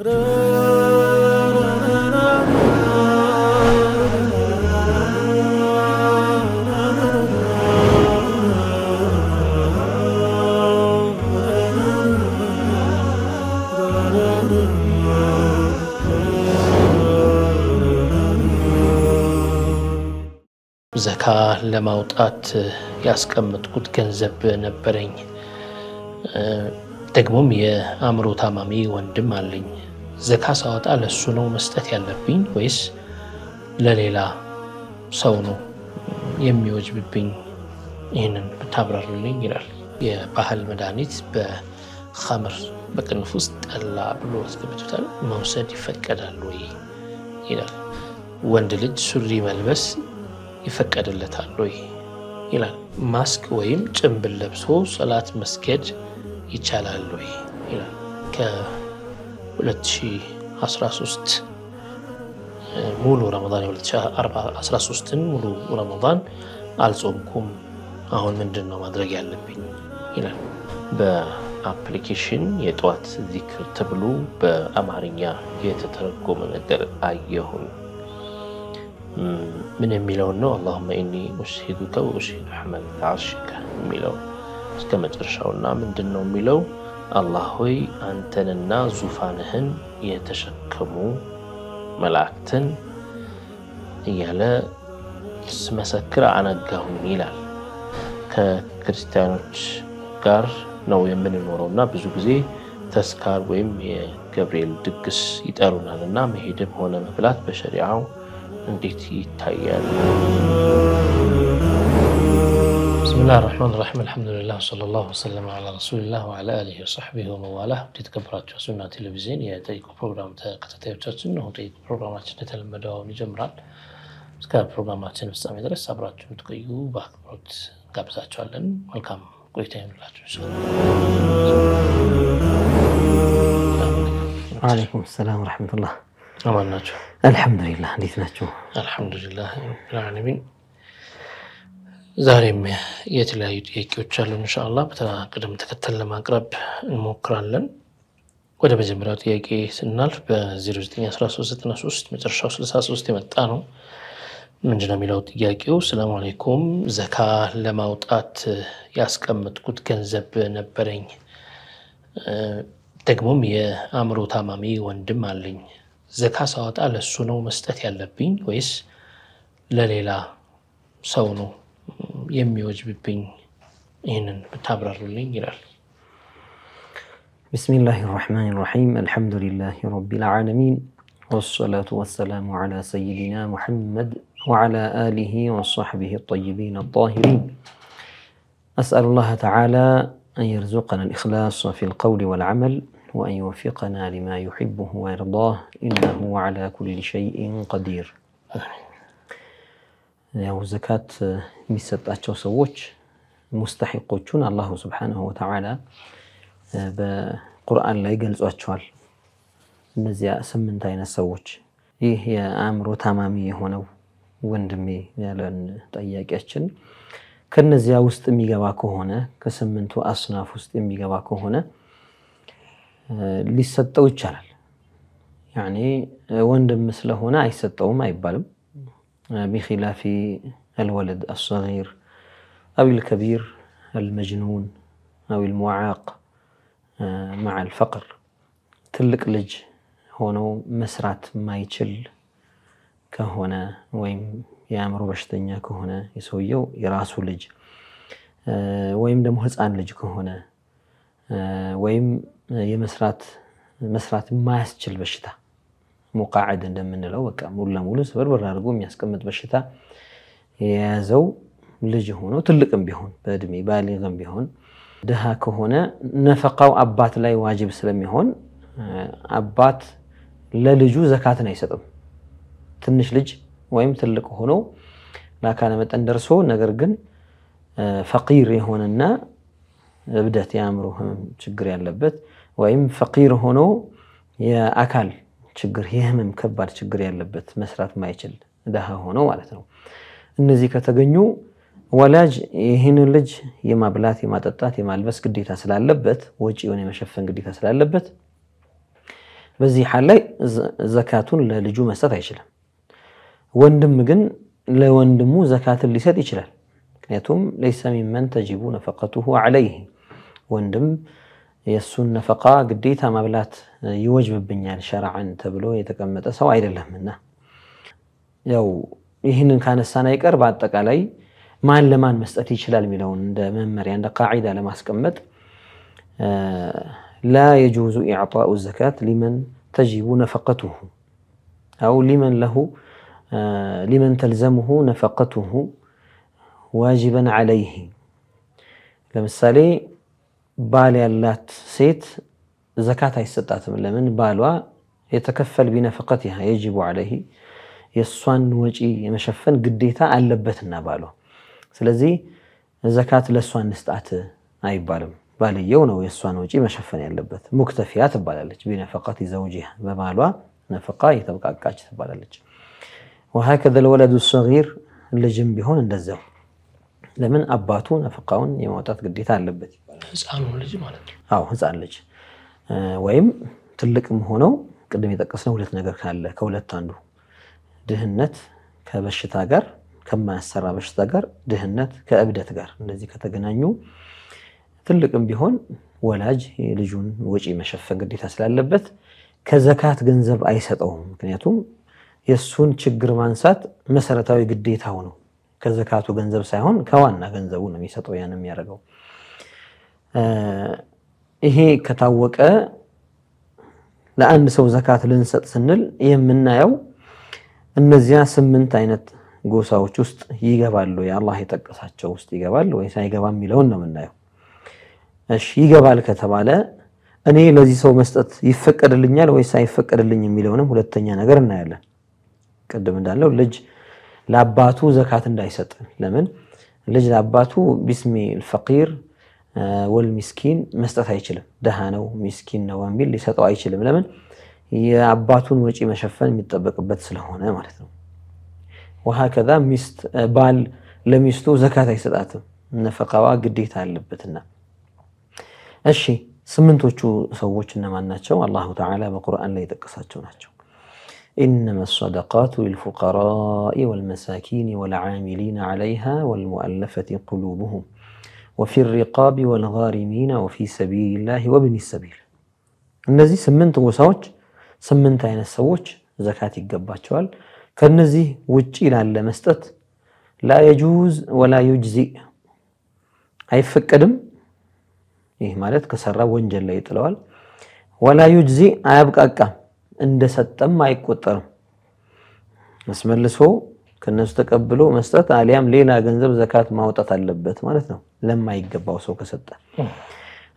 ዘካ ለማውጣት ያስቀመጥኩት ገንዘብ ነበረኝ። ደግሞም የአእምሮ ታማሚ ወንድም አለኝ። ዘካ ሳወጣ ለሱ ነው መስጠት ያለብኝ ወይስ ለሌላ ሰው ነው የሚወጅብብኝ? ይህንን ብታብራሩልኝ ይላል። የባህል መድኃኒት በኸምር በቅንፍ ውስጥ ጠላ ብሎ አስገብቶታል። መውሰድ ይፈቀዳል ወይ ይላል። ወንድ ልጅ ሱሪ መልበስ ይፈቀድለታል ወይ ይላል። ማስክ ወይም ጭንብል ለብሶ ሰላት መስገድ ይቻላል ወይ ይላል። 2013 ሙሉ ረመን የ2013ን ሙሉ ረመን አልጾምኩም። አሁን ምንድን ነው ማድረግ ያለብኝ ይላል። በአፕሊኬሽን የጠዋት ዚክር ተብሎ በአማርኛ የተተረጎመ ነገር አየሁን። ምን የሚለውን ነው? አላሁመ ኢኒ ኡሽሂዱከ ወኡሽሂዱ ሐመለተ ዓርሽከ የሚለው እስከ መጨረሻውና ምንድን ነው የሚለው አላህ ሆይ አንተንና ዙፋንህን የተሸከሙ መላእክትን እያለ ስመሰክር አነጋሁኝ ይላል። ከክርስቲያኖች ጋር ነው የምንኖረው እና ብዙ ጊዜ ተስካር ወይም የገብርኤል ድግስ ይጠሩናል እና መሄድም ሆነ መብላት በሸሪዓው እንዴት ይታያል? بسم الله الرحمن الرحيم الحمد لله صلى الله وسلم على رسول الله وعلى اله وصحبه ومواله تتكبرات كبرات تلفزيون يا تيك بروجرام تاع قطتي تشن هو تيك بروجرام تاع نت المدو نجمران اسكا بروجرام تاع نفسام يدرس ابراتش متقيو باك بروت كابزاتشو لن ويلكم قويتين لاتشو ان شاء الله وعليكم السلام ورحمه الله أمان ناتشو الحمد لله ليث ناتشو الحمد لله رب العالمين ዛሬም የተለያዩ ጥያቄዎች አሉ። እንሻላ በቅደም ተከተል ለማቅረብ እንሞክራለን። ወደ መጀመሪያው ጥያቄ ስናልፍ በ 0913 መጨረሻው 63 የመጣ ነው። ምንድነው የሚለው ጥያቄው? ሰላም አለይኩም፣ ዘካ ለማውጣት ያስቀመጥኩት ገንዘብ ነበረኝ። ደግሞም የአእምሮ ታማሚ ወንድም አለኝ። ዘካ ሳወጣ ለሱ ነው መስጠት ያለብኝ ወይስ ለሌላ ሰው ነው بسم الله الرحمن الرحيم الحمد لله رب العالمين والصلاة والسلام على سيدنا محمد وعلى آله وصحبه الطيبين الطاهرين أسأل الله تعالى أن يرزقنا الإخلاص في القول والعمل وأن يوفقنا لما يحبه ويرضاه إنه على كل شيء قدير آمين ያው ዘካት የሚሰጣቸው ሰዎች ሙስተሒቆቹን አላሁ ስብሓነሁ ወተዓላ በቁርአን ላይ ገልጿቸዋል። እነዚያ ስምንት አይነት ሰዎች ይህ የአእምሮ ታማሚ የሆነው ወንድሜ ያለን ጠያቂያችን ከነዚያ ውስጥ የሚገባ ከሆነ ከስምንቱ አስናፍ ውስጥ የሚገባ ከሆነ ሊሰጠው ይቻላል። ያኔ ወንድም ስለሆነ አይሰጠውም አይባልም። بخلاف الولد الصغير أو الكبير المجنون أو المعاق آه، مع الفقر تلك لج هونو مسرات ما يشل كهونا ويم يامرو بشتنيا كهونا يسويو يراسو لج آه، ويم دمو هزان لج كهنا آه، ويم يمسرات مسرات ما يشل بشتا مقاعد من الأوكا مولا مولس بربر هرقوم يسكمت يا زو لجهون وتلقم بهون بدمي بالغم بهون دها كهونا نفقه أبات لا يواجب سلمي هون آه، أبات لا لجو زكاة نيسدم تنش لج ويم تلق هونو لا كان متندرسو نقرقن آه، فقير هون النا بدأت يامرو هم شقري اللبت ويم فقير هونو يا أكل ችግር የህመም ከባድ ችግር ያለበት መስራት ማይችል ድሃ ሆኖ ማለት ነው። እነዚህ ከተገኙ ወላጅ ይህንን ልጅ የማብላት የማጠጣት የማልበስ ግዴታ ስላለበት ወጪውን የመሸፈን ግዴታ ስላለበት በዚህ ሀል ላይ ዘካቱን ለልጁ መስጠት አይችልም። ወንድም ግን ለወንድሙ ዘካትን ሊሰጥ ይችላል። ምክንያቱም ለይሰ ሚመን ተጅቡ ነፈቀቱሁ ዐለይህ ወንድም የእሱን ነፈቃ ግዴታ መብላት ይወጅብብኛል ሸርዓን ተብሎ የተቀመጠ ሰው አይደለምና ያው ይህንን ካነሳን አይቀር በአጠቃላይ ማን ለማን መስጠት ይችላል የሚለውን እንደ መመሪያ እንደ ቃዒዳ ለማስቀመጥ ላ የጁዙ ኢዕጣኡ ዘካት ሊመን ተጂቡ ነፈቀቱሁ አው ሊመን ለሁ ሊመን ተልዘምሁ ነፈቀቱሁ ዋጅበን ዓለይህ ለምሳሌ ባል ያላት ሴት ዘካት አይሰጣትም። ለምን? ባሏ የተከፈል ቢነፈቀቲሃ የጅቡ ዓለይሂ የእሷን ወጪ የመሸፈን ግዴታ አለበትና ባሏ። ስለዚህ ዘካት ለእሷ እንስጣት አይባልም። ባልየው ነው የእሷን ወጪ መሸፈን ያለበት። ሙክተፊያ ትባላለች። ቢነፈቀቲ ዘውጂሃ በባሏ ነፈቃ የተብቃቃች ትባላለች። ወሀከዘ ለወለዱ ሰጊር ልጅም ቢሆን እንደዚያው። ለምን አባቱ ነፈቃውን የማውጣት ግዴታ አለበት። ህፃኑ ልጅ ማለት ነው። አዎ ህፃን ልጅ ወይም ትልቅም ሆነው ቅድም የጠቀስነው ሁለት ነገር ካለ ከሁለት አንዱ ድህነት ከበሽታ ጋር ከማያሰራ በሽታ ጋር ድህነት ከእብደት ጋር እንደዚህ ከተገናኙ ትልቅም ቢሆን ወላጅ የልጁን ወጪ መሸፈን ግዴታ ስላለበት ከዘካት ገንዘብ አይሰጠውም። ምክንያቱም የእሱን ችግር ማንሳት መሰረታዊ ግዴታው ነው። ከዘካቱ ገንዘብ ሳይሆን ከዋና ገንዘቡ ነው የሚሰጠው ያን የሚያደርገው ይሄ ከታወቀ ለአንድ ሰው ዘካት ልንሰጥ ስንል የምናየው እነዚያ ስምንት አይነት ጎሳዎች ውስጥ ይገባሉ። የአላህ የጠቀሳቸው ውስጥ ይገባል ወይ ሳይገባ የሚለውን ነው የምናየው። እሺ ይገባል ከተባለ እኔ ለዚህ ሰው መስጠት ይፈቀድልኛል ወይስ አይፈቀድልኝ የሚለውንም ሁለተኛ ነገር እናያለን። ቅድም እንዳለው ልጅ ለአባቱ ዘካት እንዳይሰጥ ለምን ልጅ ለአባቱ ቢስሚ ልፈቂር والمسكين مستطع يشلم دهانه ومسكين نوام بيل يسطو يشلم لمن يعباتون وجي مشفن متطبق بتسل هنا معناته وهكذا مست بال لميستو زكاة يسطاتم نفقوا قديت علبتنا الشيء سمنتو شو سووتشنا معناتشو الله تعالى بقران لا يتقصاتشو ناتشو إنما الصدقات للفقراء والمساكين والعاملين عليها والمؤلفة قلوبهم وفي الرقاب والغارمين ወፊ ሰቢል ላህ ወብኒ ሰቢል እነዚህ ስምንት ጎሳዎች ስምንት አይነት ሰዎች ዘካት ይገባቸዋል ከነዚህ ውጪ ላለ መስጠት ላ የጁዝ ወላ ዩጅዚ አይፈቀድም ይህ ማለት ከሰራ ወንጀል ላይ ይጥለዋል ወላ ዩጅዚ አያብቃቃም እንደሰጠም አይቆጠርም አስመልሶ كنس تقبلو مستت عليهم لينا جنزب زكاة ما وطت على البيت ما نتنا لما يجب بوسو كسبت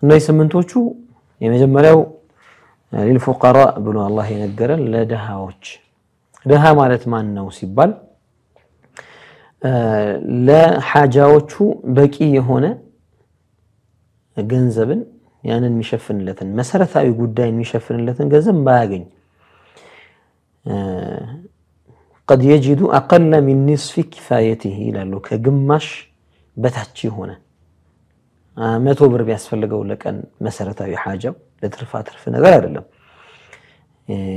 إنه يسمن توشو للفقراء بنو الله ينقر لا دها وش ما نتمان نوسي لا حاجة وشو بكي هنا جنزبن يعني المشفن لتن مسرة أي قدام المشفن لتن جزم باقين ቀድ የጂዱ አቀለ ሚን ኒስፊ ኪፋየቲህ ይላሉ። ከግማሽ በታች የሆነ መቶ ብር ቢያስፈልገው ለቀን መሰረታዊ ሓጃው ለትርፋ ትርፍ ነገር አይደለም፣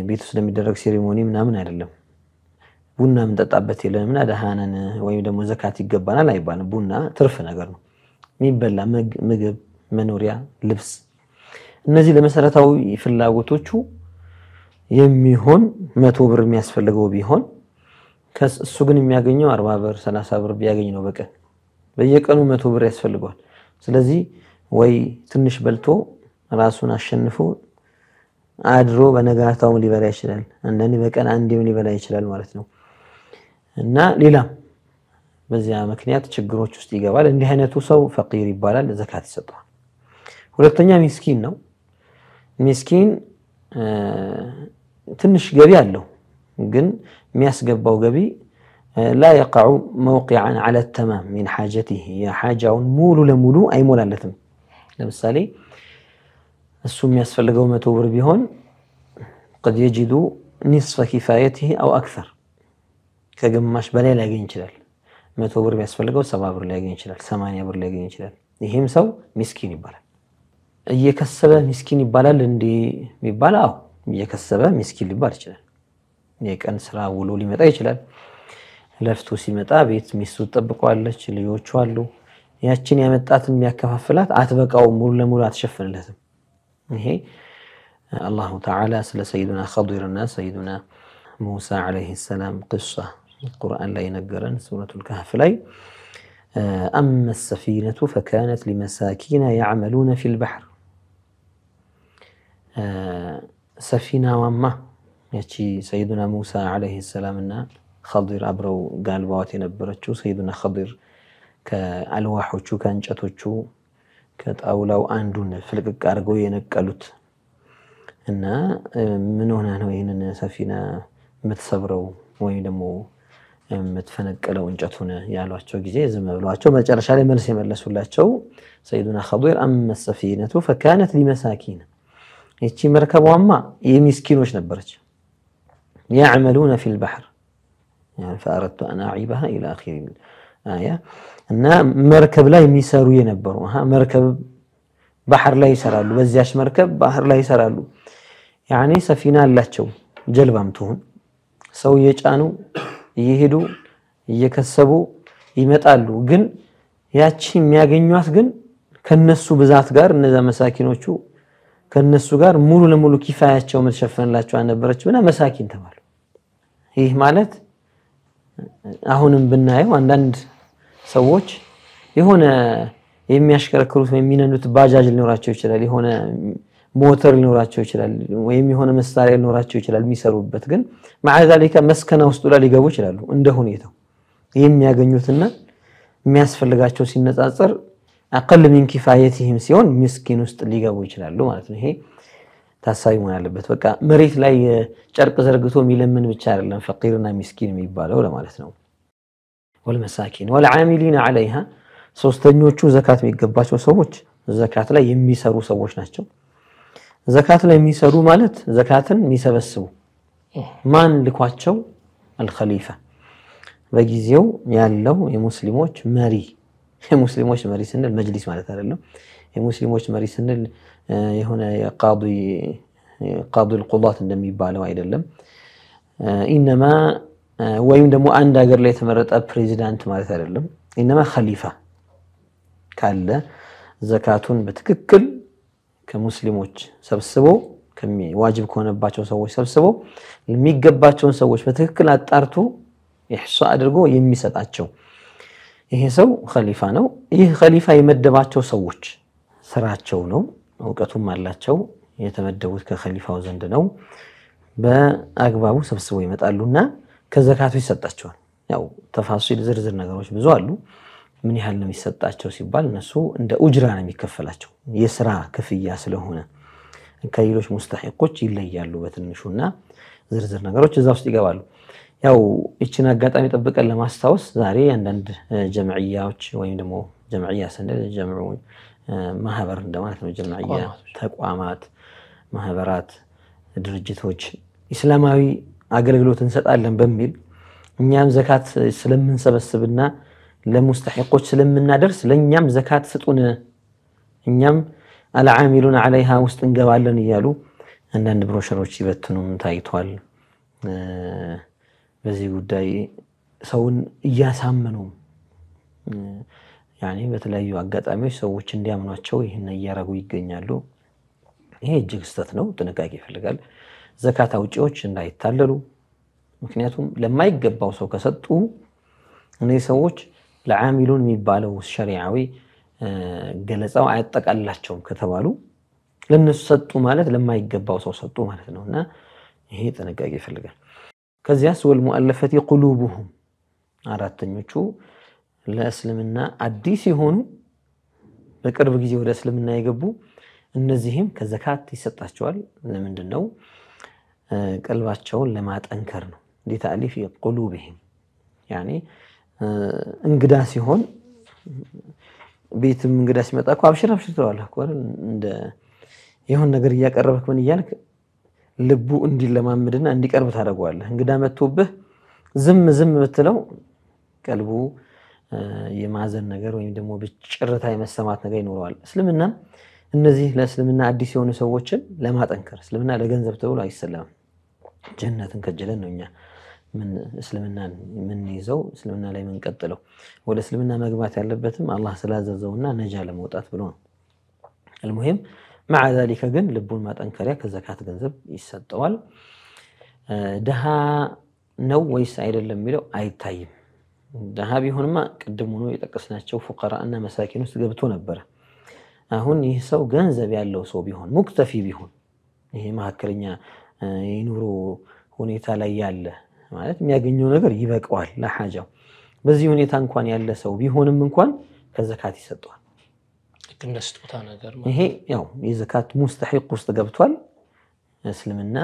ቤት ውስጥ ለሚደረግ ሴሪሞኒ ምናምን አይደለም። ቡና የምንጠጣበት የለንም እና ደሃነን ወይም ደግሞ ዘካት ይገባናል አይባልም። ቡና ትርፍ ነገር ነው። የሚበላ ምግብ፣ መኖሪያ፣ ልብስ፣ እነዚህ ለመሰረታዊ ፍላጎቶቹ የሚሆን መቶ ብር የሚያስፈልገው ቢሆን እሱ ግን የሚያገኘው አርባ ብር ሰላሳ ብር ቢያገኝ ነው በቀን በየቀኑ መቶ ብር ያስፈልገዋል። ስለዚህ ወይ ትንሽ በልቶ ራሱን አሸንፎ አድሮ በነጋታውም ሊበላ ይችላል። አንዳንዴ በቀን አንዴም ሊበላ ይችላል ማለት ነው እና ሌላም በዚያ ምክንያት ችግሮች ውስጥ ይገባል። እንዲህ አይነቱ ሰው ፈቂር ይባላል፣ ዘካት ይሰጠዋል። ሁለተኛ ሚስኪን ነው። ሚስኪን ትንሽ ገቢ አለው ግን የሚያስገባው ገቢ ላ የቃዑ መውቂዐን ዐለ ተማም ሚን ሓጀቲህ የሓጃውን ሙሉ ለሙሉ አይሞላለትም። ለምሳሌ እሱ የሚያስፈልገው መቶ ብር ቢሆን ቀድ የጅዱ ኒስፈ ኪፋየቲህ አው አክተር ከግማሽ በላይ ሊያገኝ ይችላል። መቶ ብር ቢያስፈልገው ሰባ ብር ሊያገኝ ይችላል። ሰማንያ ብር ሊያገኝ ይችላል። ይህም ሰው ሚስኪን ይባላል። እየከሰበ ሚስኪን ይባላል እንዲህ የሚባል አዎ፣ እየከሰበ ሚስኪን ሊባል ይችላል። የቀን ስራ ውሎ ሊመጣ ይችላል። ለፍቶ ሲመጣ ቤት ሚስቱ ትጠብቀዋለች፣ ልጆቹ አሉ። ያችን ያመጣትን የሚያከፋፍላት አትበቃውም፣ ሙሉ ለሙሉ አትሸፍንለትም። ይሄ አላሁ ተዓላ ስለ ሰይዱና ኸዲርና ሰይዱና ሙሳ ዓለይሂ ሰላም ቅሷ ቁርአን ላይ የነገረን ሱረቱል ካህፍ ላይ أما السفينة فكانت لمساكين يعملون في البحر سفينة وما ያቺ ሰይዱና ሙሳ ዓለይህ ሰላም እና ከዲር አብረው ጋልባዋት የነበረችው ሰይዱና ከዲር ከአልዋሖቹ ከእንጨቶቹ ከጣውላው አንዱን ፍልቅቅ አድርገው የነቀሉት እና ምን ሆነ ነው ይህንን ሰፊና የምትሰብረው ወይም ደግሞ የምትፈነቅለው እንጨቱን ያሏቸው ጊዜ ዝም ብሏቸው፣ መጨረሻ ላይ መልስ የመለሱላቸው ሰይዱና ከዲር አመ ሰፊነቱ ፈካነት ሊመሳኪን ይቺ መርከቧማ የሚስኪኖች ነበረች። يعملون في البحر يعني فأردت أن أعيبها إلى آخر አያ እና መርከብ ላይ የሚሰሩ የነበሩ መርከብ ባህር ላይ ይሰራሉ። በዚያች መርከብ ባህር ላይ ይሰራሉ። ያኔ ሰፊና አላቸው፣ ጀልባም ትሁን ሰው እየጫኑ እየሄዱ እየከሰቡ ይመጣሉ። ግን ያቺ የሚያገኟት ግን ከነሱ ብዛት ጋር እነዛ መሳኪኖቹ ከነሱ ጋር ሙሉ ለሙሉ ኪፋያቸው የምትሸፈንላቸው አልነበረችምና መሳኪን ተባሉ። ይህ ማለት አሁንም ብናየው አንዳንድ ሰዎች የሆነ የሚያሽከረክሩት ወይም የሚነዱት ባጃጅ ሊኖራቸው ይችላል፣ የሆነ ሞተር ሊኖራቸው ይችላል፣ ወይም የሆነ መሳሪያ ሊኖራቸው ይችላል የሚሰሩበት። ግን ማዕዛሊካ መስከና ውስጡ ላይ ሊገቡ ይችላሉ እንደ ሁኔታው የሚያገኙትና የሚያስፈልጋቸው ሲነጻጸር አቀል ሚን ኪፋየትህም ሲሆን ምስኪን ውስጥ ሊገቡ ይችላሉ ማለት ነው። ይሄ ታሳቢ መሆን ያለበት በቃ መሬት ላይ ጨርቅ ዘርግቶ የሚለምን ብቻ አይደለም ፈቂርና ሚስኪን የሚባለው ለማለት ነው። ወልመሳኪን ወልዓሚሊን ዓለይሃ ሶስተኞቹ ዘካት የሚገባቸው ሰዎች ዘካት ላይ የሚሰሩ ሰዎች ናቸው። ዘካት ላይ የሚሰሩ ማለት ዘካትን የሚሰበስቡ ማን ልኳቸው? አልኸሊፋ በጊዜው ያለው የሙስሊሞች መሪ የሙስሊሞች መሪ ስንል መጅሊስ ማለት አይደለም። የሙስሊሞች መሪ ስንል የሆነ ቃዱል ቁላት እንደሚባለው አይደለም። ኢነማ ወይም ደግሞ አንድ ሀገር ላይ የተመረጠ ፕሬዚዳንት ማለት አይደለም። ኢነማ ኸሊፋ ካለ ዘካቱን በትክክል ከሙስሊሞች ሰብስቦ ዋጅብ ከሆነባቸው ሰዎች ሰብስቦ የሚገባቸውን ሰዎች በትክክል አጣርቶ ኢሕሷ አድርጎ የሚሰጣቸው ይሄ ሰው ኸሊፋ ነው። ይህ ኸሊፋ የመደባቸው ሰዎች ስራቸው ነው፣ እውቀቱም አላቸው። የተመደቡት ከኸሊፋው ዘንድ ነው። በአግባቡ ሰብስበው ይመጣሉና ከዘካቱ ይሰጣቸዋል። ያው ተፋሲል ዝርዝር ነገሮች ብዙ አሉ። ምን ያህል ነው የሚሰጣቸው ሲባል እነሱ እንደ ኡጅራ ነው የሚከፈላቸው የስራ ክፍያ ስለሆነ ከሌሎች ሙስተሒቆች ይለያሉ በትንሹና ዝርዝር ነገሮች እዛ ውስጥ ይገባሉ። ያው ይችን አጋጣሚ ጠብቀን ለማስታወስ ዛሬ አንዳንድ ጀምዕያዎች ወይም ደግሞ ጀምዕያ ስንል ጀምዑ ማህበር እንደማለት ነው። ጀምዕያ ተቋማት፣ ማህበራት፣ ድርጅቶች ኢስላማዊ አገልግሎት እንሰጣለን በሚል እኛም ዘካት ስለምንሰበስብና ለሙስተሐቆች ስለምናደርስ ለእኛም ዘካት ስጡን፣ እኛም አልዓሚሉን ዓለይሃ ውስጥ እንገባለን እያሉ አንዳንድ ብሮሸሮች ይበትኑም ታይቷል። በዚህ ጉዳይ ሰውን እያሳመኑ ያኔ በተለያዩ አጋጣሚዎች ሰዎች እንዲያምኗቸው ይህን እያደረጉ ይገኛሉ። ይሄ እጅግ ስህተት ነው፣ ጥንቃቄ ይፈልጋል። ዘካት አውጪዎች እንዳይታለሉ፣ ምክንያቱም ለማይገባው ሰው ከሰጡ እነዚህ ሰዎች ለዓሚሉን የሚባለው ሸሪዓዊ ገለጻው አያጠቃልላቸውም ከተባሉ ለነሱ ሰጡ ማለት ለማይገባው ሰው ሰጡ ማለት ነው እና ይሄ ጥንቃቄ ይፈልጋል። ከዚያስ ወልሙአለፈቲ ቁሉቡሁም አራተኞቹ ለእስልምና አዲስ የሆኑ በቅርብ ጊዜ ወደ እስልምና የገቡ እነዚህም ከዘካት ይሰጣቸዋል። ለምንድን ነው? ቀልባቸውን ለማጠንከር ነው። ሊታሊፍ ቁሉብህም ያኔ እንግዳ ሲሆን ቤትም እንግዳ ሲመጣ እኮ አብሽር አብሽር ትለዋለህ። የሆን ነገር እያቀረበክ ምን እያልክ ልቡ እንዲለማምድና እንዲቀርብ ታደርገዋለህ። እንግዳ መጥቶብህ ዝም ዝም ብትለው ቀልቡ የማዘን ነገር ወይም ደግሞ ጭርታ የመሰማት ነገር ይኖረዋል። እስልምናም እነዚህ ለእስልምና አዲስ የሆኑ ሰዎችን ለማጠንከር እስልምና ለገንዘብ ተብሎ አይሰለምም። ጀነትን ከጀለን ነው እኛ ምን እስልምናን የምንይዘው እስልምና ላይ የምንቀጥለው። ወደ እስልምና መግባት ያለበትም አላህ ስላዘዘውና ነጃ ለመውጣት ብሎ ነው። አልሙሂም مع ذلك جن لبول ما تنكره كزكاة جنزب يستطول ده نو ويسعيد للميلو أي تايم ده بيهون ما قدمونه يتقسنا شو فقراء أن مساكين استجابتون ببرة هون يسو جنزب يالله سو بيهون مكتفي بيهون هي ما هكرنيا ينورو هون يتالا يالله ማለት የሚያገኘው ነገር ይበቀዋል ለሓጃው በዚህ ሁኔታ እንኳን ያለ ሰው ቢሆንም እንኳን ከዘካት ይሰጠዋል ልክ እንደ ስጦታ ነገር ይሄ ያው የዘካት ሙስተሒቅ ውስጥ ገብቷል። እስልምና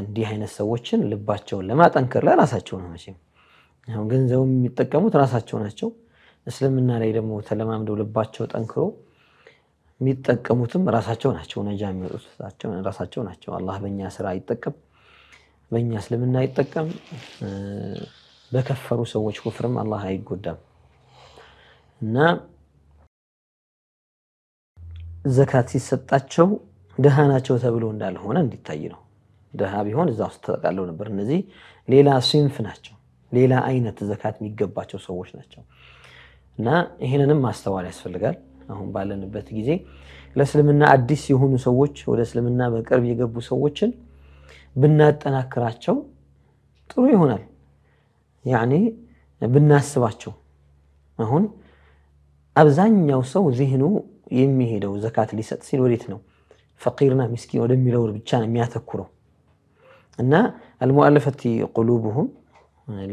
እንዲህ አይነት ሰዎችን ልባቸውን ለማጠንከር ለራሳቸው ነው። መቼም ገንዘቡ የሚጠቀሙት ራሳቸው ናቸው። እስልምና ላይ ደግሞ ተለማምደው ልባቸው ጠንክሮ የሚጠቀሙትም ራሳቸው ናቸው። ነጃ የሚወጡት ራሳቸው ናቸው። አላህ በእኛ ስራ አይጠቀም፣ በእኛ እስልምና አይጠቀም። በከፈሩ ሰዎች ኩፍርም አላህ አይጎዳም እና ዘካት ሲሰጣቸው ድሃ ናቸው ተብሎ እንዳልሆነ እንዲታይ ነው። ድሃ ቢሆን እዛ ውስጥ ተጠቃለው ነበር። እነዚህ ሌላ ሲንፍ ናቸው፣ ሌላ አይነት ዘካት የሚገባቸው ሰዎች ናቸው እና ይህንንም ማስተዋል ያስፈልጋል። አሁን ባለንበት ጊዜ ለእስልምና አዲስ የሆኑ ሰዎች ወደ እስልምና በቅርብ የገቡ ሰዎችን ብናጠናክራቸው ጥሩ ይሆናል። ያኔ ብናስባቸው አሁን አብዛኛው ሰው ዚህኑ የሚሄደው ዘካት ሊሰጥ ሲል ወዴት ነው? ፈቂርና ሚስኪን ወደሚለው ብቻ ነው የሚያተኩረው እና አልሙአለፈቲ ቁሉብሁም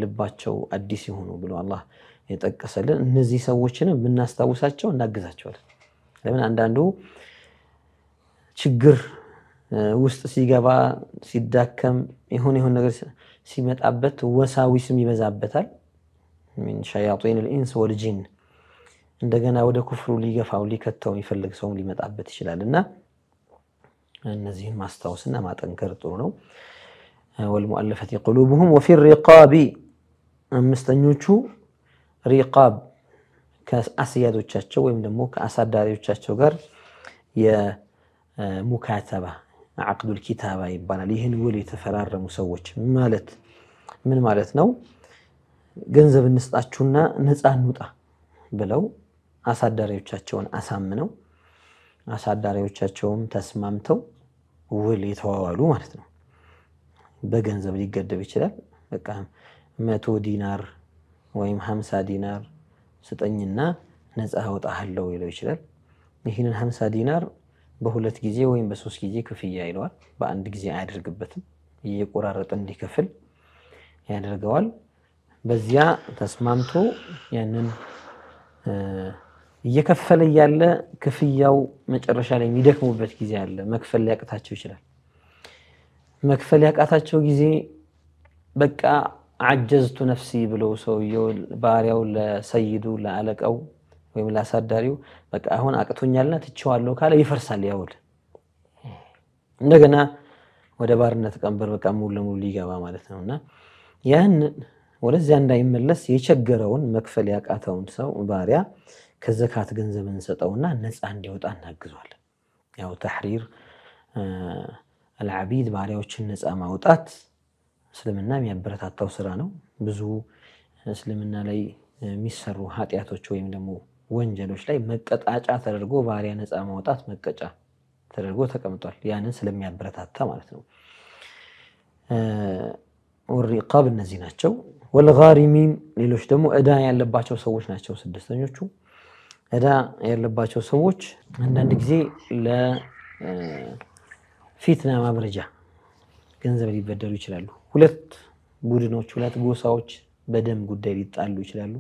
ልባቸው አዲስ ይሁኑ ብሎ አላህ የጠቀሰልን እነዚህ ሰዎችንም የምናስታውሳቸው እናግዛቸዋለን። ለምን አንዳንዱ ችግር ውስጥ ሲገባ ሲዳከም የሆነ የሆነ ነገር ሲመጣበት ስም ይበዛበታል። ሚን ሸያጢን ልኢንስ ወልጂን እንደገና ወደ ኩፍሩ ሊገፋው ሊከተው የሚፈልግ ሰውም ሊመጣበት ይችላል እና እነዚህን ማስታወስና ማጠንከር ጥሩ ነው። ወልሙአለፈት ቁሉብሁም ወፊ ሪቃቢ አምስተኞቹ ሪቃብ ከአስያዶቻቸው ወይም ደግሞ ከአሳዳሪዎቻቸው ጋር የሙካተባ አቅዱል ኪታባ ይባላል። ይህን ውል የተፈራረሙ ሰዎች ማለት ምን ማለት ነው? ገንዘብ እንስጣችሁና ነፃ እንውጣ ብለው አሳዳሪዎቻቸውን አሳምነው አሳዳሪዎቻቸውም ተስማምተው ውል የተዋዋሉ ማለት ነው። በገንዘብ ሊገደብ ይችላል። በቃ መቶ ዲናር ወይም ሀምሳ ዲናር ስጠኝና ነፃ አወጣሃለሁ ይለው ይችላል። ይህንን ሀምሳ ዲናር በሁለት ጊዜ ወይም በሶስት ጊዜ ክፍያ ይለዋል። በአንድ ጊዜ አያደርግበትም። እየቆራረጠ እንዲከፍል ያደርገዋል። በዚያ ተስማምቶ ያንን እየከፈለ እያለ ክፍያው መጨረሻ ላይ የሚደክሙበት ጊዜ አለ። መክፈል ሊያቅታቸው ይችላል። መክፈል ያቃታቸው ጊዜ በቃ አጀዝቱ ነፍሲ ብሎ ሰውየው ባሪያው ለሰይዱ ለአለቃው ወይም ለአሳዳሪው በቃ አሁን አቅቶኛልና ትቼዋለሁ ካለ ይፈርሳል። ያውል እንደገና ወደ ባርነት ቀንበር በቃ ሙሉ ለሙሉ ሊገባ ማለት ነው እና ወደዚያ እንዳይመለስ የቸገረውን መክፈል ያቃተውን ሰው ባሪያ ከዘካት ገንዘብ እንሰጠውና ነፃ እንዲወጣ እናግዟለን። ያው ተሕሪር አልዓቢድ ባሪያዎችን ነፃ ማውጣት እስልምና የሚያበረታታው ስራ ነው። ብዙ እስልምና ላይ የሚሰሩ ኃጢአቶች ወይም ደግሞ ወንጀሎች ላይ መቀጣጫ ተደርጎ ባሪያ ነፃ ማውጣት መቀጫ ተደርጎ ተቀምጧል። ያንን ስለሚያበረታታ ማለት ነው። ወሪቃብ እነዚህ ናቸው። ወልጋሪሚን ሌሎች ደግሞ እዳ ያለባቸው ሰዎች ናቸው ስድስተኞቹ። እዳ ያለባቸው ሰዎች አንዳንድ ጊዜ ለፊትና ማብረጃ ገንዘብ ሊበደሉ ይችላሉ። ሁለት ቡድኖች፣ ሁለት ጎሳዎች በደም ጉዳይ ሊጣሉ ይችላሉ።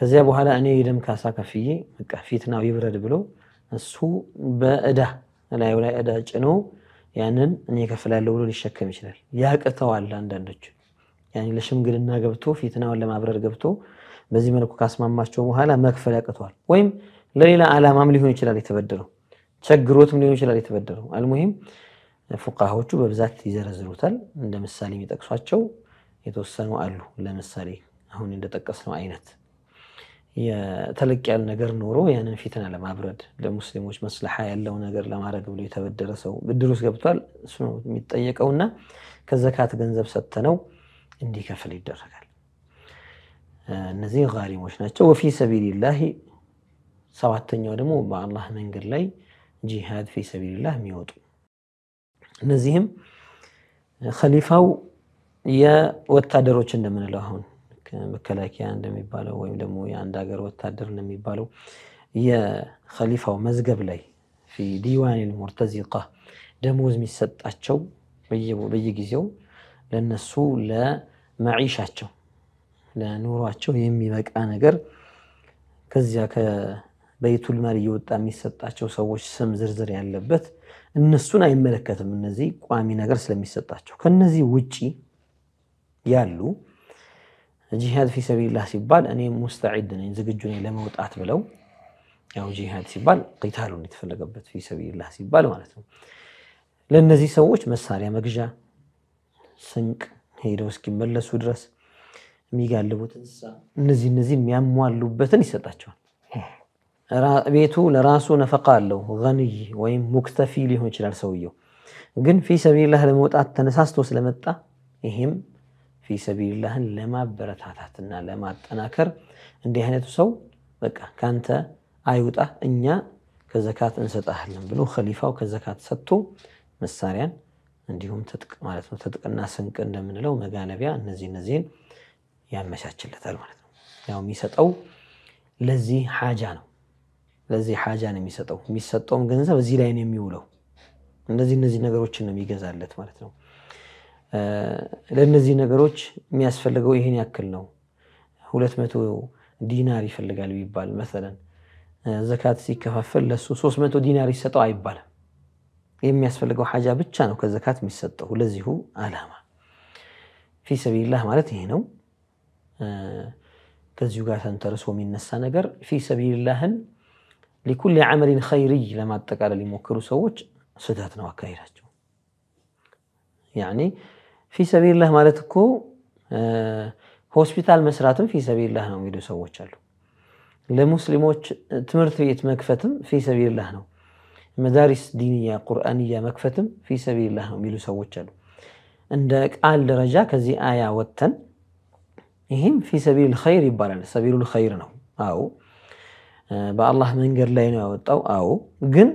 ከዚያ በኋላ እኔ የደም ካሳ ከፍዬ በቃ ፊትናው ይብረድ ብሎ እሱ በእዳ ላዩ ላይ እዳ ጭኖ ያንን እኔ ከፍላለሁ ብሎ ሊሸከም ይችላል። ያቅተዋል። አንዳንዶች ለሽምግልና ገብቶ ፊትናውን ለማብረር ገብቶ በዚህ መልኩ ካስማማቸው በኋላ መክፈል ያቅተዋል። ወይም ለሌላ ዓላማም ሊሆን ይችላል የተበደረው፣ ቸግሮትም ሊሆን ይችላል የተበደረው። አልሙሂም ፉቃሆቹ በብዛት ይዘረዝሩታል። እንደ ምሳሌ የሚጠቅሷቸው የተወሰኑ አሉ። ለምሳሌ አሁን እንደጠቀስነው አይነት ተለቅ ያለ ነገር ኖሮ ያንን ፊትና ለማብረድ ለሙስሊሞች መስለሓ ያለው ነገር ለማድረግ ብሎ የተበደረ ሰው ብድር ውስጥ ገብቷል። እሱ ነው የሚጠየቀውና ከዘካት ገንዘብ ሰጥተነው እንዲከፍል ይደረጋል። እነዚህ ዛሊሞች ናቸው። ወፊ ሰቢልላህ ሰባተኛው ደግሞ በአላህ መንገድ ላይ ጂሃድ ፊ ሰቢልላህ የሚወጡ እነዚህም ከሊፋው የወታደሮች እንደምንለው አሁን መከላከያ እንደሚባለው ወይም ደግሞ የአንድ ሀገር ወታደር እንደሚባለው የከሊፋው መዝገብ ላይ ፊ ዲዋኒል ሙርተዚቃ ደሞዝ የሚሰጣቸው በየጊዜው ለነሱ ለመዒሻቸው ለኑሯቸው የሚበቃ ነገር ከዚያ ከበይቱል ማል እየወጣ የሚሰጣቸው ሰዎች ስም ዝርዝር ያለበት እነሱን አይመለከትም። እነዚህ ቋሚ ነገር ስለሚሰጣቸው ከነዚህ ውጪ ያሉ ጂሃድ ፊሰቢልላህ ሲባል እኔ ሙስተዒድ ነኝ ዝግጁ ነኝ ለመውጣት ብለው ያው ጂሃድ ሲባል ቂታሉን የተፈለገበት ፊሰቢልላህ ሲባል ማለት ነው። ለእነዚህ ሰዎች መሳሪያ መግዣ ስንቅ ሄደው እስኪመለሱ ድረስ የሚጋልቡት እንስሳ እነዚህ እነዚህ የሚያሟሉበትን ይሰጣቸዋል። ቤቱ ለራሱ ነፈቃ አለው። ገንይ ወይም ሙክተፊ ሊሆን ይችላል ሰውየው። ግን ፊ ሰቢልላህ ለመውጣት ተነሳስቶ ስለመጣ ይሄም ፊ ሰቢልላህን ለማበረታታትና ለማጠናከር እንዲህ አይነቱ ሰው በቃ ካንተ አይውጣ እኛ ከዘካት እንሰጣለን ብሎ ከሊፋው ከዘካት ሰጥቶ መሳሪያን እንዲሁም ትጥቅ ማለት ነው ትጥቅና ስንቅ እንደምንለው መጋለቢያ እነዚህ እነዚህን ያመቻችለታል ማለት ነው። ያው የሚሰጠው ለዚህ ሓጃ ነው። ለዚህ ሓጃ ነው የሚሰጠው። የሚሰጠውም ገንዘብ እዚህ ላይ ነው የሚውለው። እንደዚህ እነዚህ ነገሮችን ነው የሚገዛለት ማለት ነው። ለእነዚህ ነገሮች የሚያስፈልገው ይህን ያክል ነው። ሁለት መቶ ዲናር ይፈልጋል ቢባል መሰለን ዘካት ሲከፋፈል ለሱ ሶስት መቶ ዲናር ይሰጠው አይባልም። የሚያስፈልገው ሓጃ ብቻ ነው ከዘካት የሚሰጠው ለዚሁ አላማ ፊ ሰቢልላህ ማለት ይሄ ነው። ከዚሁ ጋር ተንተርሶ የሚነሳ ነገር ፊ ሰቢልላህን ሊኩል ዓመሊን ኸይርይ ለማጠቃለል የሞከሩ ሰዎች ስህተት ነው አካሄዳቸው። ያኒ ፊ ሰቢልላህ ማለት እኮ ሆስፒታል መስራትም ፊ ሰቢልላህ ነው የሚሉ ሰዎች አሉ። ለሙስሊሞች ትምህርት ቤት መክፈትም ፊ ሰቢልላህ ነው፣ መዳሪስ ዲንያ ቁርአንያ መክፈትም ፊ ሰቢልላህ ነው የሚሉ ሰዎች አሉ። እንደ ቃል ደረጃ ከዚህ አያ ወጥተን ይህም ፊ ሰቢል ኸይር ይባላል። ሰቢሉል ኸይር ነው። አዎ በአላህ መንገድ ላይ ነው ያወጣው። አዎ ግን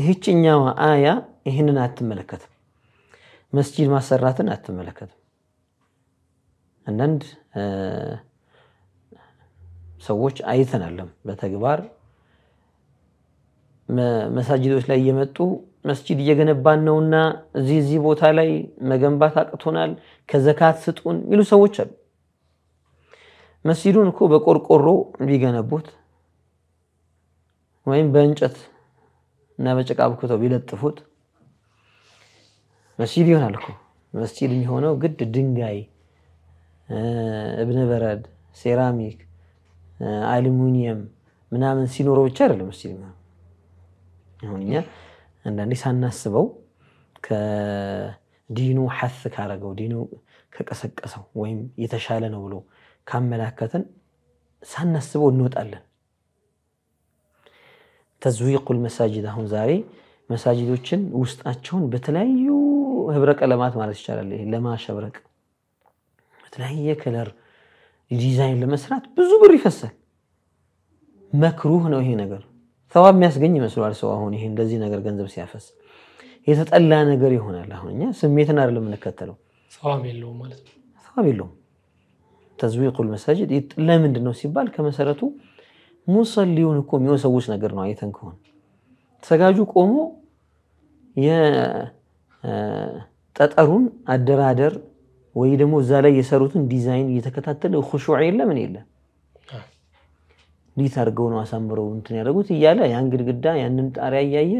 ይህችኛዋ አያ ይህንን አትመለከትም። መስጂድ ማሰራትን አትመለከትም። አንዳንድ ሰዎች አይተናለም በተግባር መሳጅዶች ላይ እየመጡ መስጂድ እየገነባን ነውና እዚህ እዚህ ቦታ ላይ መገንባት አቅቶናል ከዘካት ስጡን የሚሉ ሰዎች አሉ። መስጂዱን እኮ በቆርቆሮ ቢገነቡት ወይም በእንጨት እና በጭቃ ብኩተው ቢለጥፉት መስጂድ ይሆናል እኮ። መስጂድ የሚሆነው ግድ ድንጋይ፣ እብነ ሴራሚክ፣ አሉሚኒየም ምናምን ሲኖረው ብቻ አይደለም መስጂድ የሚሆነው። አሁን እኛ አንዳንዴ ሳናስበው ከዲኑ ሐስ ካረገው ዲኑ ከቀሰቀሰው ወይም የተሻለ ነው ብሎ ካመላከትን ሳናስበው እንወጣለን። ተዝዊቁል መሳጅድ አሁን ዛሬ መሳጅዶችን ውስጣቸውን በተለያዩ ህብረ ቀለማት ማለት ይቻላል። ለማሸብረቅ በተለያየ ከለር ዲዛይን ለመስራት ብዙ ብር ይፈሳል። መክሩህ ነው ይሄ ነገር። ሰዋብ የሚያስገኝ ይመስለዋል ሰው አሁን ይሄ እንደዚህ ነገር ገንዘብ ሲያፈስ የተጠላ ነገር ይሆናል። አሁን እኛ ስሜትን አይደለም የምንከተለው፣ ሰዋብ የለውም ማለት ነው። ሰዋብ የለውም ተዝዊቁል መሳጅድ ለምንድን ነው ሲባል ከመሰረቱ ሙሰሊውን እኮ የሚወሰውስ ነገር ነው። አይተን ከሆነ ሰጋጁ ቆሞ የጠጠሩን አደራደር ወይ ደግሞ እዛ ላይ የሰሩትን ዲዛይን እየተከታተለ ሁሹዕ የለምን ምን የለ እንዴት አድርገው ነው አሳምረው እንትን ያደረጉት እያለ ያን ግድግዳ ያንን ጣሪያ እያየ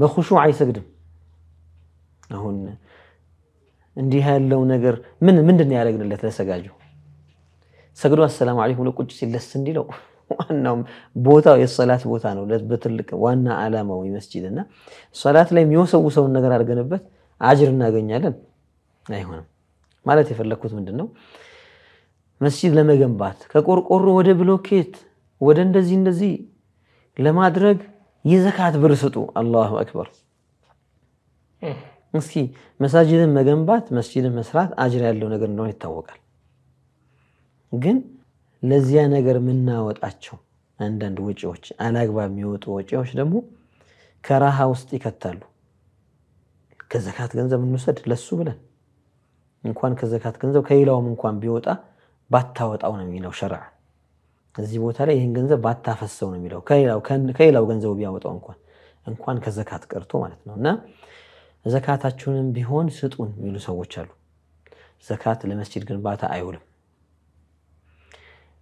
በሁሹዕ አይሰግድም አሁን እንዲህ ያለው ነገር ምን ምንድን ያደረግንለት? ለሰጋጁ ሰግዶ አሰላሙ አለይኩም ለቁጭ ሲለስ እንዲለው ዋናው ቦታው የሰላት ቦታ ነው። በትልቅ ዋና ዓላማው መስጂድ እና ሰላት ላይ የሚወሰውሰውን ነገር አድርገንበት አጅር እናገኛለን። አይሆንም። ማለት የፈለግኩት ምንድን ነው መስጂድ ለመገንባት ከቆርቆሮ ወደ ብሎኬት ወደ እንደዚህ እንደዚህ ለማድረግ የዘካት ብር ስጡ። አላሁ አክበር እስኪ መሳጅድን መገንባት መስጅድን መስራት አጅር ያለው ነገር እንደሆነ ይታወቃል። ግን ለዚያ ነገር የምናወጣቸው አንዳንድ ወጪዎች፣ አላግባብ የሚወጡ ወጪዎች ደግሞ ከረሃ ውስጥ ይከታሉ። ከዘካት ገንዘብ እንውሰድ ለሱ ብለን እንኳን ከዘካት ገንዘብ ከሌላውም እንኳን ቢወጣ ባታወጣው ነው የሚለው ሸርዓ። እዚህ ቦታ ላይ ይህን ገንዘብ ባታፈሰው ነው የሚለው ከሌላው ገንዘቡ ቢያወጣው እንኳን እንኳን ከዘካት ቀርቶ ማለት ነው እና ዘካታችሁንም ቢሆን ስጡን የሚሉ ሰዎች አሉ። ዘካት ለመስጂድ ግንባታ አይውልም።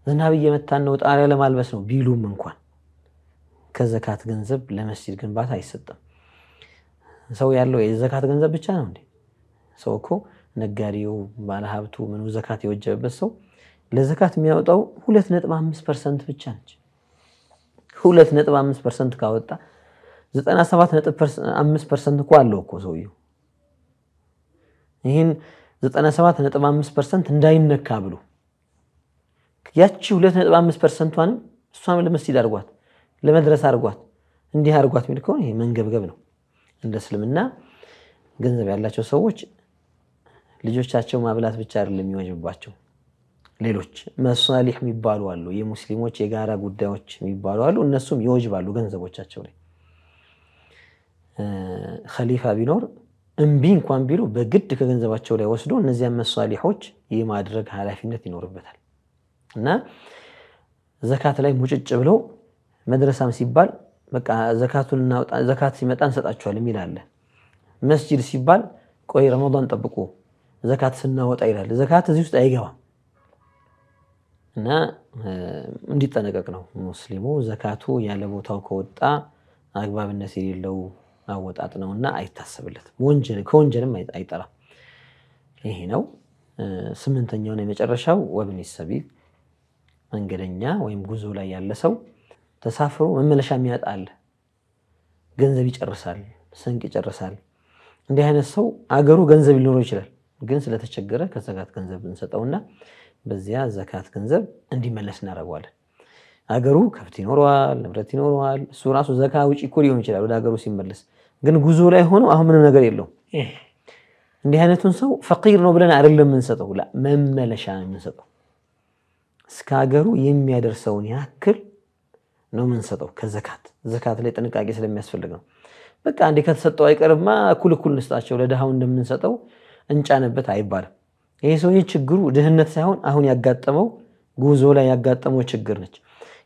ዝናብ እየመታን ነው ጣሪያ ለማልበስ ነው ቢሉም እንኳን ከዘካት ገንዘብ ለመስጂድ ግንባታ አይሰጥም። ሰው ያለው የዘካት ገንዘብ ብቻ ነው እንዴ? ሰው እኮ ነጋዴው፣ ባለሀብቱ፣ ምኑ ዘካት የወጀበበት ሰው ለዘካት የሚያወጣው ሁለት ነጥብ አምስት ፐርሰንት ብቻ ነች። ሁለት ነጥብ አምስት ፐርሰንት ካወጣ 97.5 ፐርሰንት እኮ አለው እኮ ሰውየው። ይህን 97.5 ፐርሰንት እንዳይነካ ብሎ ያቺ 2.5 ፐርሰንቷንም እሷም ለመስጂድ አድርጓት፣ ለመድረስ አድርጓት፣ እንዲህ አድርጓት የሚል ከሆነ ይሄ መንገብገብ ነው። እንደ እስልምና ገንዘብ ያላቸው ሰዎች ልጆቻቸው ማብላት ብቻ አይደለም የሚወጅባቸው ሌሎች መሳሊሕ የሚባሉ አሉ። የሙስሊሞች የጋራ ጉዳዮች የሚባሉ አሉ። እነሱም ይወጅባሉ ገንዘቦቻቸው ላይ ኸሊፋ ቢኖር እምቢ እንኳን ቢሉ በግድ ከገንዘባቸው ላይ ወስዶ እነዚያን መሷሊሖች የማድረግ ኃላፊነት ይኖርበታል እና ዘካት ላይ ሙጭጭ ብለው መድረሳም ሲባል በቃ ዘካት ሲመጣ እንሰጣቸዋል የሚል አለ። መስጂድ ሲባል ቆይ ረመዳን ጠብቁ ዘካት ስናወጣ ይላል። ዘካት እዚህ ውስጥ አይገባም እና እንዲጠነቀቅ ነው ሙስሊሙ። ዘካቱ ያለ ቦታው ከወጣ አግባብነት የሌለው አወጣጥ ነውና አይታሰብለትም። ወንጀል ከወንጀልም አይጠራም። ይሄ ነው። ስምንተኛውን የመጨረሻው ወብኒ ሰቢል መንገደኛ ወይም ጉዞ ላይ ያለ ሰው ተሳፍሮ መመለሻ የሚያጣል ገንዘብ ይጨርሳል፣ ስንቅ ይጨርሳል። እንዲህ አይነት ሰው አገሩ ገንዘብ ሊኖረው ይችላል፣ ግን ስለተቸገረ ከዘካት ገንዘብ እንሰጠውና በዚያ ዘካት ገንዘብ እንዲመለስ እናደርገዋለን። አገሩ ከብት ይኖረዋል፣ ንብረት ይኖረዋል። እሱ ራሱ ዘካ ውጪ እኮ ሊሆን ይችላል ወደ አገሩ ሲመለስ ግን ጉዞ ላይ ሆኖ አሁን ምንም ነገር የለውም። እንዲህ አይነቱን ሰው ፈቂር ነው ብለን አይደለም የምንሰጠው፣ መመለሻ ነው የምንሰጠው። እስከ ሀገሩ የሚያደርሰውን ያክል ነው የምንሰጠው ከዘካት። ዘካት ላይ ጥንቃቄ ስለሚያስፈልግ ነው። በቃ እንዲህ ከተሰጠው አይቀርማ እኩል እኩል እንስጣቸው ለድሃው እንደምንሰጠው እንጫንበት አይባልም። ይህ ሰውዬ ችግሩ ድህነት ሳይሆን አሁን ያጋጠመው ጉዞ ላይ ያጋጠመው ችግር ነች።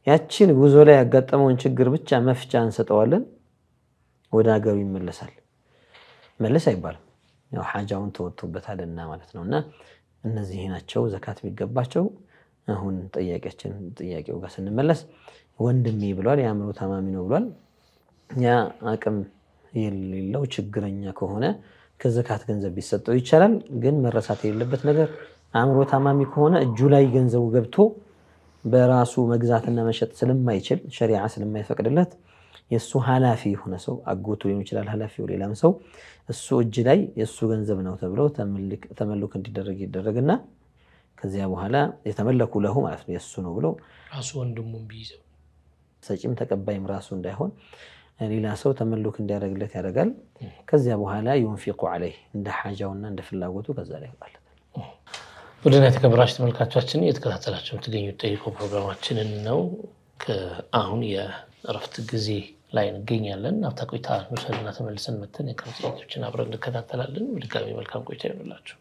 ያችን ጉዞ ላይ ያጋጠመውን ችግር ብቻ መፍቻ እንሰጠዋለን። ወደ ሀገሩ ይመለሳል። መለስ አይባልም፣ ያው ሓጃውን ተወጥቶበታልና ማለት ነው። እና እነዚህ ናቸው ዘካት የሚገባቸው። አሁን ጥያቄያችን ጥያቄው ጋር ስንመለስ ወንድሜ ብሏል፣ የአእምሮ ታማሚ ነው ብሏል። ያ አቅም የሌለው ችግረኛ ከሆነ ከዘካት ገንዘብ ቢሰጠው ይቻላል። ግን መረሳት የሌለበት ነገር አእምሮ ታማሚ ከሆነ እጁ ላይ ገንዘቡ ገብቶ በራሱ መግዛትና መሸጥ ስለማይችል ሸሪዓ ስለማይፈቅድለት የእሱ ኃላፊ የሆነ ሰው አጎቱ ሊሆን ይችላል ኃላፊው ሌላም ሰው እሱ እጅ ላይ የእሱ ገንዘብ ነው ተብለው ተመልክ እንዲደረግ ይደረግና ከዚያ በኋላ የተመለኩ ለሁ ማለት ነው የእሱ ነው ብለው ራሱ ወንድሙ ቢይዘው ሰጪም ተቀባይም ራሱ እንዳይሆን ሌላ ሰው ተመልክ እንዲያደርግለት ያደርጋል። ከዚያ በኋላ ዩንፊቁ አለይህ እንደ ሓጃውና እንደ ፍላጎቱ ከዛ ላይ ይውጣል። ቡድና የተከበራችሁ ተመልካቻችን እየተከታተላችሁ የምትገኙት ጠይቆ ፕሮግራማችንን ነው። አሁን የእረፍት ጊዜ ላይ እንገኛለን። አብታ ቆይታ ንውሰድና ተመልሰን መተን የቀን ጽናቶችን አብረን እንከታተላለን። በድጋሚ መልካም ቆይታ ይሆንላችሁ።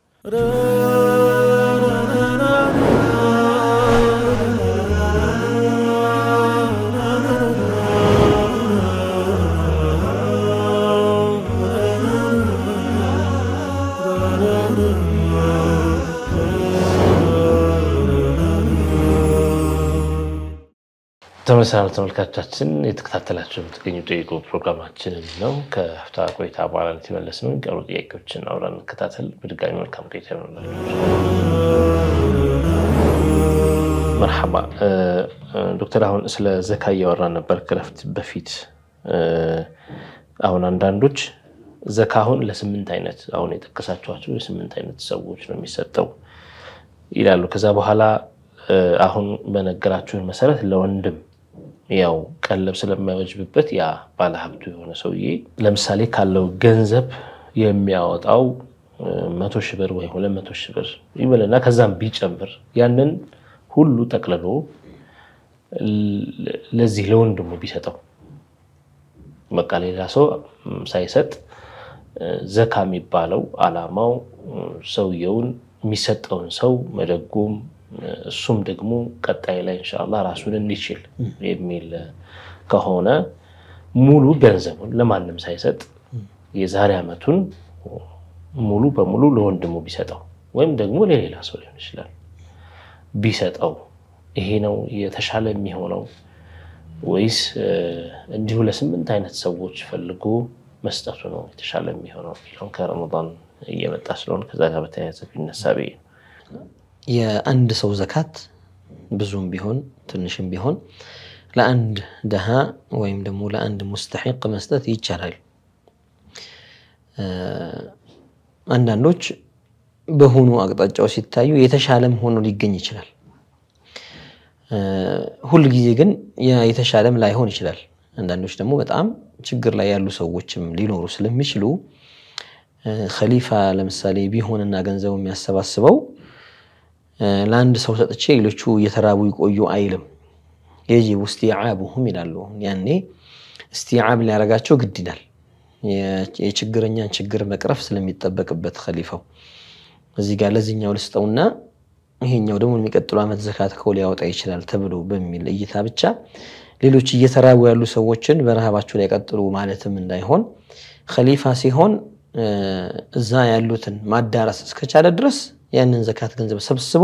ተመልሰናል ተመልካቻችን የተከታተላቸው የምትገኙ ጠይቆ ፕሮግራማችንን ነው። ከፍታ ቆይታ በኋላ የተመለስ ነው። የሚቀሩ ጥያቄዎችን አብረን እንከታተል። በድጋሚ መልካም ቆይታ ይሆናል። መርሓባ ዶክተር፣ አሁን ስለ ዘካ እያወራ ነበር ክረፍት በፊት። አሁን አንዳንዶች ዘካ አሁን ለስምንት አይነት አሁን የጠቀሳቸኋቸው የስምንት አይነት ሰዎች ነው የሚሰጠው ይላሉ። ከዛ በኋላ አሁን በነገራችሁን መሰረት ለወንድም ያው ቀለብ ስለማይወጅብበት ያ ባለሀብቱ የሆነ ሰውዬ ለምሳሌ ካለው ገንዘብ የሚያወጣው መቶ ሺህ ብር ወይ ሁለት መቶ ሺህ ብር ይበልና ከዛም ቢጨምር ያንን ሁሉ ጠቅልሎ ለዚህ ለወንድሙ ቢሰጠው በቃ ሌላ ሰው ሳይሰጥ ዘካ የሚባለው አላማው ሰውየውን የሚሰጠውን ሰው መደጎም እሱም ደግሞ ቀጣይ ላይ እንሻላ ራሱን እንዲችል የሚል ከሆነ ሙሉ ገንዘቡን ለማንም ሳይሰጥ የዛሬ ዓመቱን ሙሉ በሙሉ ለወንድሙ ቢሰጠው ወይም ደግሞ ለሌላ ሰው ሊሆን ይችላል ቢሰጠው ይሄ ነው የተሻለ የሚሆነው ወይስ እንዲሁ ለስምንት አይነት ሰዎች ፈልጎ መስጠቱ ነው የተሻለ የሚሆነው የሚለውን ከረመዳን እየመጣ ስለሆነ ከዛ ጋር በተያያዘ ቢነሳ ነው። የአንድ ሰው ዘካት ብዙም ቢሆን ትንሽም ቢሆን ለአንድ ደሃ ወይም ደግሞ ለአንድ ሙስተሒቅ መስጠት ይቻላል። አንዳንዶች በሆኑ አቅጣጫው ሲታዩ የተሻለም ሆኖ ሊገኝ ይችላል። ሁል ጊዜ ግን የተሻለም ላይሆን ይችላል። አንዳንዶች ደግሞ በጣም ችግር ላይ ያሉ ሰዎችም ሊኖሩ ስለሚችሉ ኸሊፋ ለምሳሌ ቢሆንና ገንዘቡ የሚያሰባስበው ለአንድ ሰው ሰጥቼ ሌሎቹ እየተራቡ ይቆዩ አይልም። የጅቡ እስቲዓቡሁም ይላሉ። ያኔ እስቲዓብ ሊያረጋቸው ግድ ይላል። የችግረኛን ችግር መቅረፍ ስለሚጠበቅበት ከሊፈው እዚህ ጋር ለዚህኛው ልስጠውና ይሄኛው ደግሞ የሚቀጥሉ ዓመት ዘካት ከው ሊያወጣ ይችላል ተብሎ በሚል እይታ ብቻ ሌሎች እየተራቡ ያሉ ሰዎችን በረሃባቸው ላይ ቀጥሉ ማለትም እንዳይሆን ከሊፋ ሲሆን እዛ ያሉትን ማዳረስ እስከቻለ ድረስ ያንን ዘካት ገንዘብ ሰብስቦ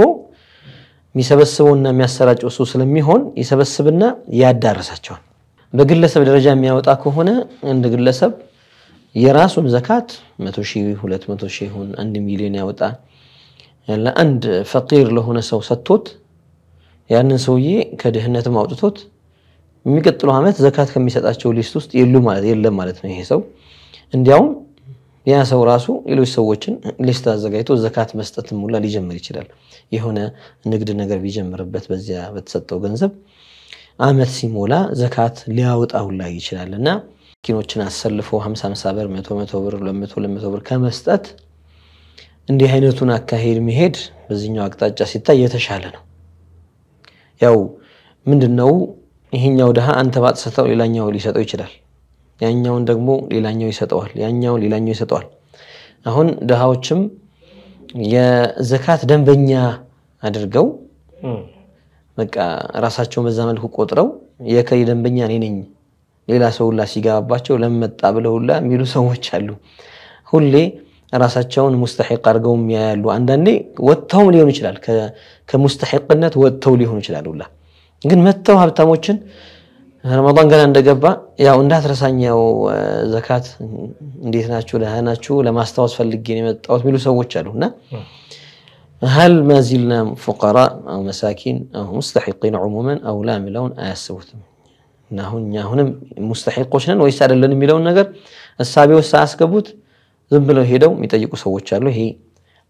የሚሰበስበውና የሚያሰራጨው ሰው ስለሚሆን ይሰበስብና ያዳረሳቸዋል። በግለሰብ ደረጃ የሚያወጣ ከሆነ እንደ ግለሰብ የራሱን ዘካት መቶ ሺህ ሁለት መቶ ሺህ ይሁን አንድ ሚሊዮን ያወጣ ለአንድ ፈቂር ለሆነ ሰው ሰጥቶት ያንን ሰውዬ ከድህነትም አውጥቶት የሚቀጥለው ዓመት ዘካት ከሚሰጣቸው ሊስት ውስጥ የሉ ማለት የለም ማለት ነው ይሄ ሰው እንዲያውም ያ ሰው ራሱ ሌሎች ሰዎችን ሊስት አዘጋጅቶ ዘካት መስጠት ሙላ ሊጀምር ይችላል። የሆነ ንግድ ነገር ቢጀምርበት በዚያ በተሰጠው ገንዘብ አመት ሲሞላ ዘካት ሊያወጣ ሁላ ይችላል እና ኪኖችን አሰልፎ 50 ብር፣ 100 100 ብር፣ 200 ብር ከመስጠት እንዲህ አይነቱን አካሄድ መሄድ በዚህኛው አቅጣጫ ሲታይ የተሻለ ነው። ያው ምንድነው ይሄኛው ድሃ አንተ ባጥሰተው ሌላኛው ሊሰጠው ይችላል። ያኛውን ደግሞ ሌላኛው ይሰጠዋል፣ ያኛውን ሌላኛው ይሰጠዋል። አሁን ድሃዎችም የዘካት ደንበኛ አድርገው በቃ ራሳቸው በዛ መልኩ ቆጥረው የከሌ ደንበኛ እኔ ነኝ ሌላ ሰው ሁላ ሲገባባቸው ለመጣ ብለው ሁላ የሚሉ ሰዎች አሉ። ሁሌ ራሳቸውን ሙስተሒቅ አድርገውም ያያሉ። አንዳንዴ ወጥተውም ሊሆን ይችላል፣ ከሙስተሒቅነት ወጥተው ሊሆን ይችላል። ሁላ ግን መጥተው ሀብታሞችን رمضان قال عند قبة يا أنداس رسانيا وزكاة ديت ناتشو لها ناتشو لما استوص فلقيني مت أو تميلو سووا تشالو هنا هل ما زلنا فقراء أو مساكين أو مستحقين عموما أو لا ملون أسوت نهون يا هون مستحق وشنا ويسأل لنا ملون نجر السابي والساس كبوت زملو هيدو ميتا يكو سووا تشالو هي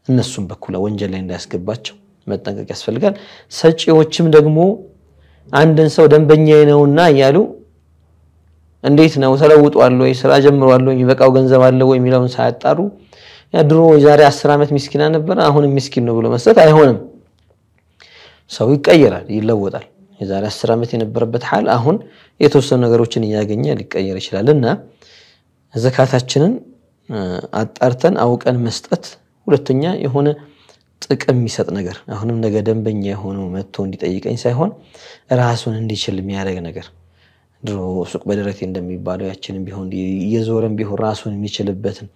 النسون بكولا وانجلين داس قباتشو متنقك أسفل قال سجي وشم دقمو አንድን ሰው ደንበኛዬ ነውና እያሉ እንዴት ነው ተለውጧል ወይ ስራ ጀምሯል ወይ በቃው ገንዘብ አለ ወይ የሚለውን ሳያጣሩ ድሮ የዛሬ አስር ዓመት ሚስኪን ነበር አሁንም ሚስኪን ነው ብሎ መስጠት አይሆንም። ሰው ይቀየራል፣ ይለወጣል። የዛሬ አስር ዓመት የነበረበት ሀል አሁን የተወሰኑ ነገሮችን እያገኘ ሊቀየር ይችላል እና ዘካታችንን አጣርተን አውቀን መስጠት ሁለተኛ የሆነ ጥቅም የሚሰጥ ነገር አሁንም ነገ ደንበኛ የሆኑ መጥቶ እንዲጠይቀኝ ሳይሆን ራሱን እንዲችል የሚያደርግ ነገር ድሮ ሱቅ በደረቴ እንደሚባለው ያችንም ቢሆን እየዞረም ቢሆን ራሱን የሚችልበትን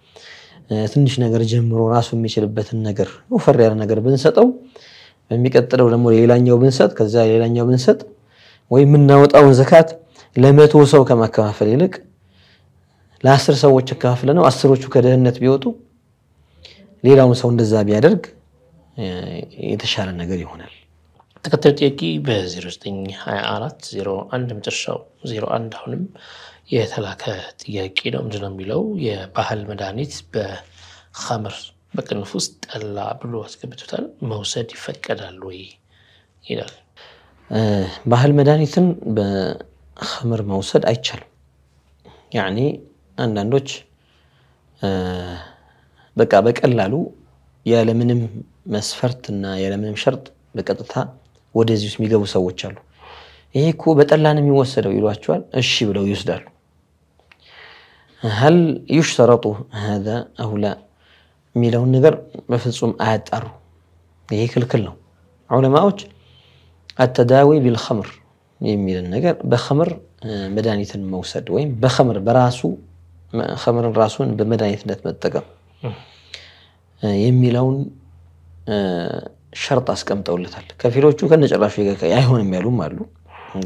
ትንሽ ነገር ጀምሮ ራሱ የሚችልበትን ነገር ወፈር ያለ ነገር ብንሰጠው በሚቀጥለው ደግሞ ሌላኛው ብንሰጥ ከዚያ ሌላኛው ብንሰጥ ወይ የምናወጣውን ዘካት ለመቶ ሰው ከማከፋፈል ይልቅ ለአስር ሰዎች አከፋፍለ ነው አስሮቹ ከደህንነት ቢወጡ ሌላውን ሰው እንደዛ ቢያደርግ የተሻለ ነገር ይሆናል። ተከታዩ ጥያቄ በ0924 01 መጨረሻው 01 አሁንም የተላከ ጥያቄ ነው። ምንድነው የሚለው የባህል መድኃኒት በኸምር በቅንፍ ውስጥ ጠላ ብሎ አስገብቶታል መውሰድ ይፈቀዳል ወይ ይላል። ባህል መድኃኒትን በኸምር መውሰድ አይቻልም። ያኔ አንዳንዶች በቃ በቀላሉ ያለምንም مسفرتنا يلمن شرط بقطتها ودز اسمي جابو سوو تشالو ايكو بتلانا ميوسدو يلواچوال اشي بلو يسدال هل يشترط هذا او لا ميلون نغر مفصوم اعطر ايك الكلو علماءوچ التداوي بالخمر يميل النجر بخمر مدانية الموسد وين بخمر براسو خمر الراسون بمدانية نت متقم يميلون ሸርጥ አስቀምጠውለታል። ከፊሎቹ ከነጨራሹ አይሆንም ያሉም አሉ።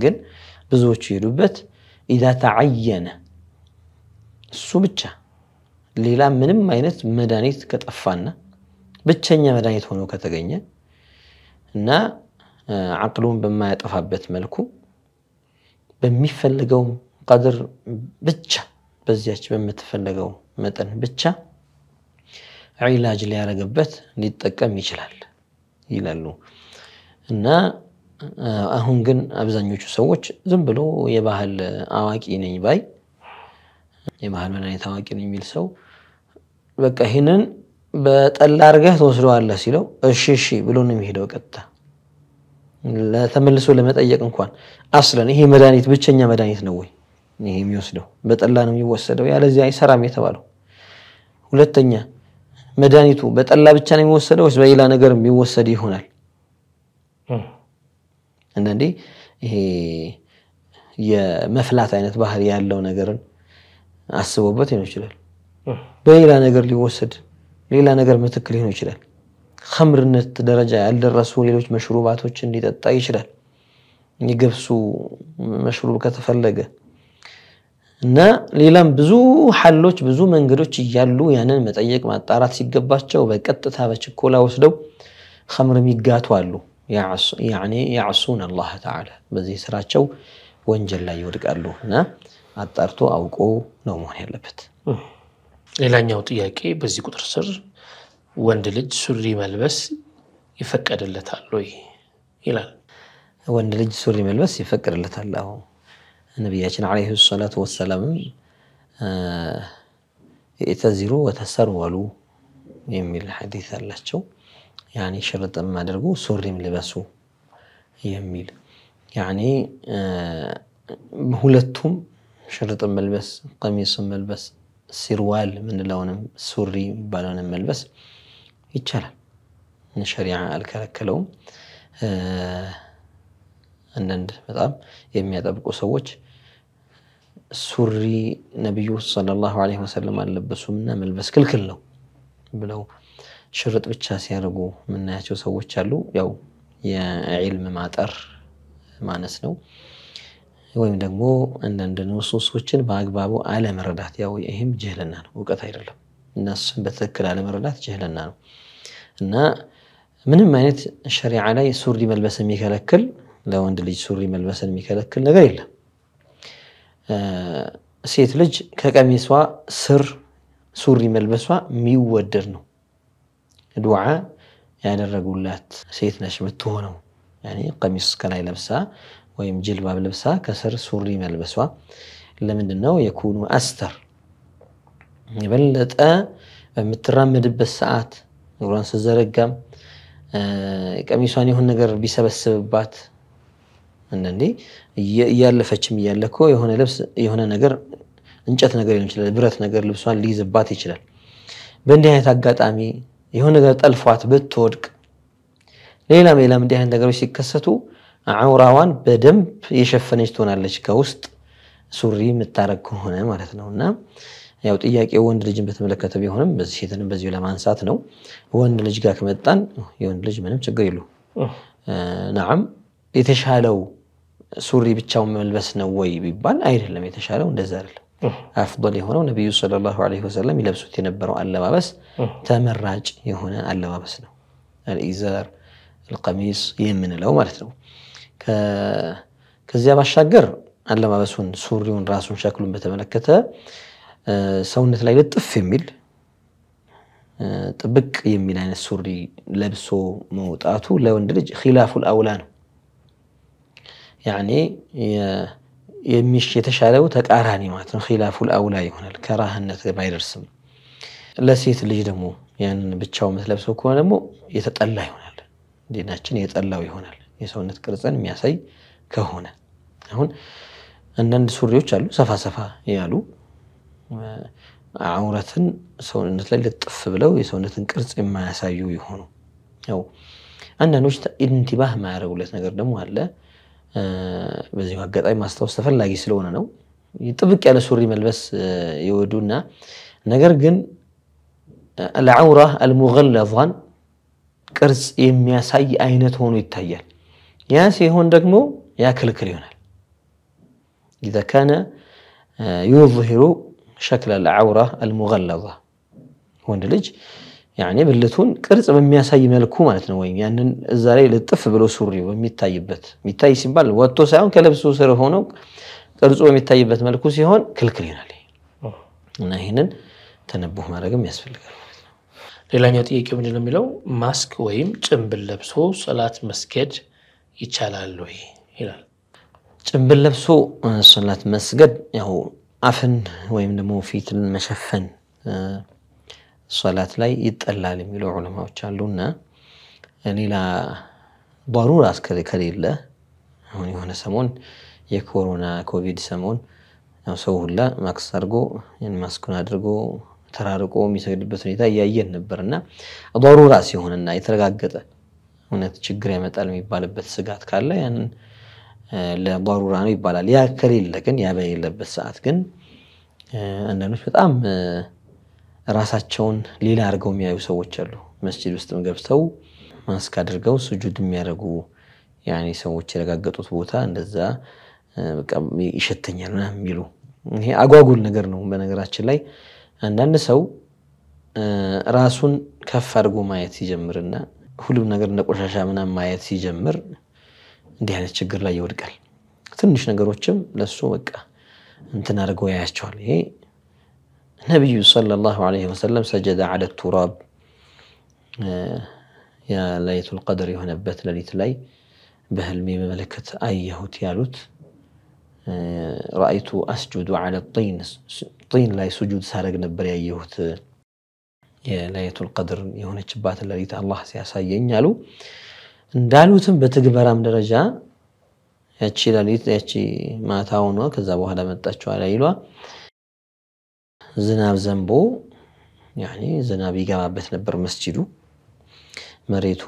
ግን ብዙዎቹ የሄዱበት ኢዛ ተዓየነ እሱ ብቻ ሌላ ምንም አይነት መድኃኒት ከጠፋና ብቸኛ መድኃኒት ሆኖ ከተገኘ እና አቅሉን በማያጠፋበት መልኩ በሚፈለገው ቀድር ብቻ በዚያች በምትፈለገው መጠን ብቻ ዒላጅ ሊያረግበት ሊጠቀም ይችላል ይላሉ እና አሁን ግን አብዛኞቹ ሰዎች ዝም ብሎ የባህል አዋቂ ነኝ ባይ የባህል መድኃኒት አዋቂ ነው የሚል ሰው በቃ ይህንን በጠላ አድርገህ ትወስደዋለህ ሲለው እሺ እሺ ብሎ ነው የሚሄደው። ቀጥታ ተመልሶ ለመጠየቅ እንኳን አስለን ይሄ መድኃኒት ብቸኛ መድኃኒት ነው ወይ ይሄ የሚወስደው በጠላ ነው የሚወሰደው ያለዚህ አይሰራም የተባለው ሁለተኛ መድኃኒቱ በጠላ ብቻ ነው የሚወሰደው ወይስ በሌላ ነገር የሚወሰድ ይሆናል? አንዳንዴ ይሄ የመፍላት አይነት ባህሪ ያለው ነገርን አስቦበት ሊሆን ይችላል። በሌላ ነገር ሊወሰድ ሌላ ነገር ምትክ ሊሆን ይችላል። ከምርነት ደረጃ ያልደረሱ ሌሎች መሽሩባቶችን ሊጠጣ ይችላል። የገብሱ መሽሩብ ከተፈለገ እና ሌላም ብዙ ሀሎች ብዙ መንገዶች እያሉ ያንን መጠየቅ ማጣራት ሲገባቸው በቀጥታ በችኮላ ወስደው ምር የሚጋቱ አሉ። ያዕሱን አላህ ተዓላ በዚህ ስራቸው ወንጀል ላይ ይወድቃሉ። እና አጣርቶ አውቆ ነው መሆን ያለበት። ሌላኛው ጥያቄ በዚህ ቁጥር ስር ወንድ ልጅ ሱሪ መልበስ ይፈቀድለታል ወይ ይላል። ወንድ ልጅ ሱሪ መልበስ ይፈቀድለታል። አሁን ነቢያችን ዓለይሂ ሰላቱ ወሰላምም ኢዕተዚሩ ወተሰርወሉ የሚል ሐዲስ አላቸው። ያኔ ሽርጥም አድርጉ ሱሪም ልበሱ የሚል ያኔ ሁለቱም ሽርጥን መልበስ፣ ቀሚሱም መልበስ፣ ሲርዋል ምንለውንም ሱሪ የሚባለውንም መልበስ ይቻላል። ሸሪዓ አልከለከለውም። አንዳንድ በጣም የሚያጠብቁ ሰዎች ሱሪ ነቢዩ ሰለላሁ ዐለይሂ ወሰለም አልለበሱምና መልበስ ክልክል ነው ብለው ሽርጥ ብቻ ሲያደርጉ የምናያቸው ሰዎች አሉ። ያው የዒልም ማጠር ማነስ ነው፣ ወይም ደግሞ አንዳንድ ንሱሶችን በአግባቡ አለመረዳት። ያው ይህም ጅህልና ነው፣ እውቀት አይደለም። እነሱን በትክክል አለመረዳት ጅህልና ነው እና ምንም አይነት ሸሪዓ ላይ ሱሪ መልበስ የሚከለክል ለወንድ ልጅ ሱሪ መልበስን የሚከለክል ነገር የለም። ሴት ልጅ ከቀሚሷ ስር ሱሪ መልበሷ የሚወደድ ነው። ዱዓ ያደረጉላት ሴት ነች የምትሆነው። ቀሚስ ከላይ ለብሳ ወይም ጅልባብ ለብሳ ከስር ሱሪ መልበሷ ለምንድን ነው? የኩኑ አስተር የበለጠ በምትራመድበት ሰዓት እግሯን ስዘረጋም ቀሚሷን የሆን ነገር ቢሰበስብባት አንዳንዴ እያለፈችም እያለ እኮ የሆነ ልብስ የሆነ ነገር እንጨት ነገር ሊሆን ይችላል፣ ብረት ነገር ልብሷን ሊይዝባት ይችላል። በእንዲህ አይነት አጋጣሚ የሆነ ነገር ጠልፏት ብትወድቅ፣ ሌላም ሌላም እንዲህ አይነት ነገሮች ሲከሰቱ አውራዋን በደንብ የሸፈነች ትሆናለች ከውስጥ ሱሪ የምታረግ ከሆነ ማለት ነው። እና ያው ጥያቄ ወንድ ልጅን በተመለከተ ቢሆንም በዚህ ሴትንም በዚሁ ለማንሳት ነው። ወንድ ልጅ ጋር ከመጣን የወንድ ልጅ ምንም ችግር የሉ ናም የተሻለው ሱሪ ብቻውን መልበስ ነው ወይ ቢባል አይደለም። የተሻለው እንደዛ አይደለም። አፍضል የሆነው ነቢዩ ሰለላሁ ዐለይሂ ወሰለም ይለብሱት የነበረው አለባበስ ተመራጭ የሆነ አለባበስ ነው። አልኢዛር አልቀሚስ የምንለው ማለት ነው። ከዚያ ባሻገር አለባበሱን ሱሪውን ራሱን ሸክሉን በተመለከተ ሰውነት ላይ ልጥፍ የሚል ጥብቅ የሚል አይነት ሱሪ ለብሶ መውጣቱ ለወንድ ልጅ ኪላፉል አውላ ነው። ያኔ የተሻለው ተቃራኒ ማለት ነው። ኪላፉል አውላ ይሆናል። ከራህነት አይደርስም። ለሴት ልጅ ደግሞ ያንን ብቻው የምትለብሰው ከሆነ ደግሞ የተጠላ ይሆናል። ዲናችን የጠላው ይሆናል። የሰውነት ቅርጽን የሚያሳይ ከሆነ አሁን አንዳንድ ሱሪዎች አሉ ሰፋ ሰፋ ያሉ አውረትን ሰውነት ላይ ልጥፍ ብለው የሰውነትን ቅርጽ የማያሳዩ የሆኑ ያው አንዳንዶች ኢንቲባህ የማያደርጉለት ነገር ደግሞ አለ بزي وقت أي مستوى سفر لا يسلونا نو يطبق على سوري ملبس يودونا نجرجن العورة المغلظة كرز إم يا سي أين تهون يتهيل يا سي هون دقمو يا كل إذا كان يظهر شكل العورة المغلظة هون دلج ያኔ ብልቱን ቅርጽ በሚያሳይ መልኩ ማለት ነው። ወይም ያንን እዛ ላይ ልጥፍ ብሎ ሱሪው በሚታይበት የሚታይ ሲባል ወጥቶ ሳይሆን ከልብሱ ስር ሆኖ ቅርጹ በሚታይበት መልኩ ሲሆን ክልክል ይሆናል። እና ይህንን ተነቡህ ማድረግም ያስፈልጋል። ሌላኛው ጥያቄ ምንድን ነው የሚለው ማስክ ወይም ጭንብል ለብሶ ሶላት መስገድ ይቻላል ወይ ይላል። ጭንብል ለብሶ ሶላት መስገድ ያው አፍን ወይም ደግሞ ፊትን መሸፈን ሶላት ላይ ይጠላል የሚሉ ዑለማዎች አሉና ሌላ ባሩራ ከሌለ አሁን የሆነ ሰሞን የኮሮና ኮቪድ ሰሞን ሰው ሁላ ማክስ አድርጎ ማስኩን አድርጎ ተራርቆ የሚሰግድበት ሁኔታ እያየን ነበር እና ضሩራ ሲሆንና የተረጋገጠ እውነት ችግር ያመጣል የሚባልበት ስጋት ካለ ያንን ለضሩራ ነው ይባላል። ያ ከሌለ ግን ያ በሌለበት ሰዓት ግን አንዳንዶች በጣም ራሳቸውን ሌላ አድርገው የሚያዩ ሰዎች አሉ። መስጅድ ውስጥም ገብተው ማስክ አድርገው ስጁድ የሚያደርጉ ያኔ ሰዎች የረጋገጡት ቦታ እንደዛ ይሸተኛል ና የሚሉ ይሄ አጓጉል ነገር ነው። በነገራችን ላይ አንዳንድ ሰው ራሱን ከፍ አድርጎ ማየት ሲጀምርና ሁሉም ነገር እንደ ቆሻሻ ምናምን ማየት ሲጀምር እንዲህ አይነት ችግር ላይ ይወድቃል። ትንሽ ነገሮችም ለሱ በቃ እንትን አድርገው ያያቸዋል። ይሄ النبي صلى الله عليه وسلم سجد على التراب آه، يا ليت القدر يهنا بثل ليت لي بهل ميم ملكة أيه تيالوت آه، رأيت أسجد على الطين طين لا سجود سارق نبري أيه يا ليت القدر يهنا شبات ليت الله سياسي ينالو እንዳሉትም በትግበራም ደረጃ ያቺ ለሊት ያቺ ማታ ሆኖ ከዛ በኋላ መጣችኋላ ይሏ ዝናብ ዘንቦ ያኔ ዝናብ ይገባበት ነበር መስጂዱ። መሬቱ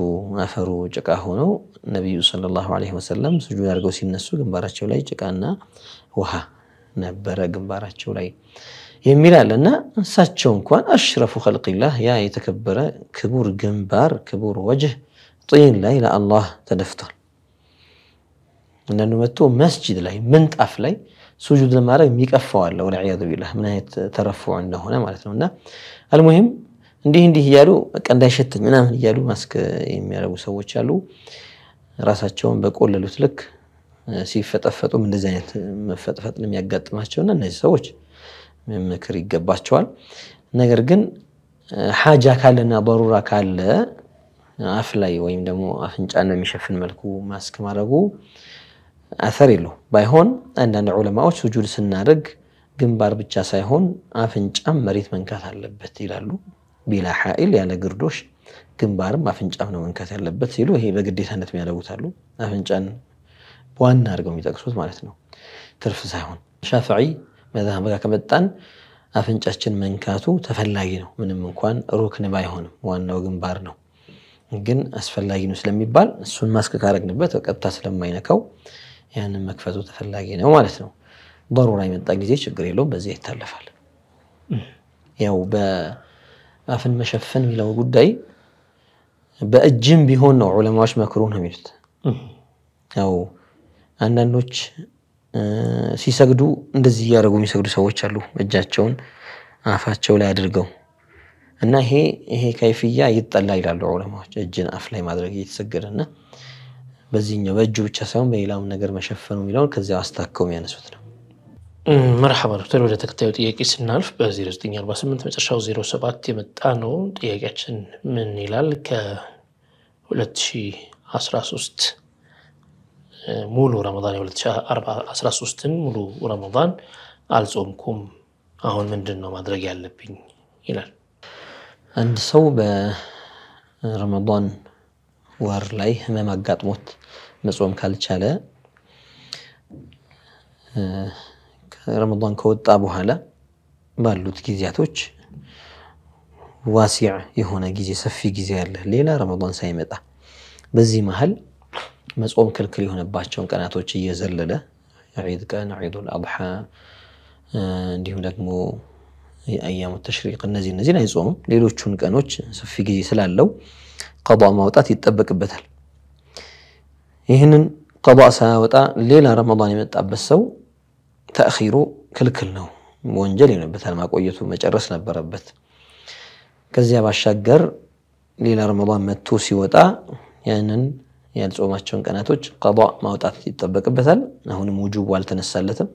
አፈሩ ጭቃ ሆኖ ነቢዩ ሰለላሁ ዐለይሂ ወሰለም ስጁድ አድርገው ሲነሱ ግንባራቸው ላይ ጭቃና ውሃ ነበረ ግንባራቸው ላይ የሚል አለ እና እሳቸው እንኳን አሽረፉ ኸልቂላህ ያ የተከበረ ክቡር ግንባር ክቡር ወጅህ ጢን ላይ ለአላህ ተደፍቷል። አንዳንዱ መስጂድ ላይ ምንጣፍ ላይ ሱጁድ ለማድረግ የሚቀፈዋለ ወልዒያዙ ቢላህ ምን አይነት ተረፉዕ እንደሆነ ማለት ነው። እና አልሙሂም እንዲህ እንዲህ እያሉ በቃ እንዳይሸተኝ ምናምን እያሉ ማስክ የሚያደርጉ ሰዎች አሉ። ራሳቸውን በቆለሉት ልክ ሲፈጠፈጡም እንደዚህ አይነት መፈጥፈጥ የሚያጋጥማቸው እና እነዚህ ሰዎች ምክር ይገባቸዋል። ነገር ግን ሓጃ ካለና በሩራ ካለ አፍ ላይ ወይም ደግሞ አፍንጫን በሚሸፍን መልኩ ማስክ ማድረጉ አሰር የለው። ባይሆን አንዳንድ ዑለማዎች ሱጁድ ስናደርግ ግንባር ብቻ ሳይሆን አፍንጫም መሬት መንካት አለበት ይላሉ። ቢላ ሀይል ያለ ግርዶሽ ግንባርም አፍንጫም ነው መንካት ያለበት ሲሉ ይሄ በግዴታነት የሚያደርጉት አሉ። አፍንጫን ዋና አድርገው የሚጠቅሱት ማለት ነው፣ ትርፍ ሳይሆን። ሻፍዒ መዛሀብ ጋር ከመጣን አፍንጫችን መንካቱ ተፈላጊ ነው። ምንም እንኳን ሩክን ባይሆንም ዋናው ግንባር ነው፣ ግን አስፈላጊ ነው ስለሚባል እሱን ማስክ ካረግንበት ቀጥታ ስለማይነካው ያንን መክፈቱ ተፈላጊ ነው ማለት ነው። በሩራ የመጣ ጊዜ ችግር የለውም፣ በዚያ ይታለፋል። ያው በአፍን መሸፈን የሚለው ጉዳይ በእጅም ቢሆን ነው ዑለማዎች መክሩ ነው የሚሉት። ያው አንዳንዶች ሲሰግዱ እንደዚህ እያደረጉ የሚሰግዱ ሰዎች አሉ። እጃቸውን አፋቸው ላይ አድርገው እና ይሄ ይሄ ከይፍያ ይጠላ ይላሉ ዑለማዎች። እጅን አፍ ላይ ማድረግ እየተሰገደና በዚህኛው በእጁ ብቻ ሳይሆን በሌላም ነገር መሸፈኑ የሚለውን ከዚ አስታከው የሚያነሱት ነው። መርሐባ ዶክተር፣ ወደ ተከታዩ ጥያቄ ስናልፍ በ0948 መጨረሻው 07 የመጣ ነው። ጥያቄያችን ምን ይላል? ከ2013 ሙሉ ረመን የ2013ን ሙሉ ረመን አልጾምኩም፣ አሁን ምንድን ነው ማድረግ ያለብኝ ይላል። አንድ ሰው በረመን ወር ላይ ህመም አጋጥሞት መጾም ካልቻለ ረመዳን ከወጣ በኋላ ባሉት ጊዜያቶች ዋሲዕ የሆነ ጊዜ ሰፊ ጊዜ አለ፣ ሌላ ረመዳን ሳይመጣ። በዚህ መሀል መጾም ክልክል የሆነባቸውን ቀናቶች እየዘለለ ዒድ ቀን፣ ዒዱል አድሓ እንዲሁም ደግሞ የአያሙ ተሽሪቅ እነዚህ እነዚህን አይጾምም። ሌሎቹን ቀኖች ሰፊ ጊዜ ስላለው ቀዷ ማውጣት ይጠበቅበታል። ይህንን ቀዷ ሳያወጣ ሌላ ረመዳን የመጣበት ሰው ተእኺሩ ክልክል ነው፣ ወንጀል ይሆንበታል። ማቆየቱ መጨረስ ነበረበት። ከዚያ ባሻገር ሌላ ረመዳን መጥቶ ሲወጣ ያንን ያልጾማቸውን ቀናቶች ቀዷ ማውጣት ይጠበቅበታል። አሁንም ውጁቡ አልተነሳለትም።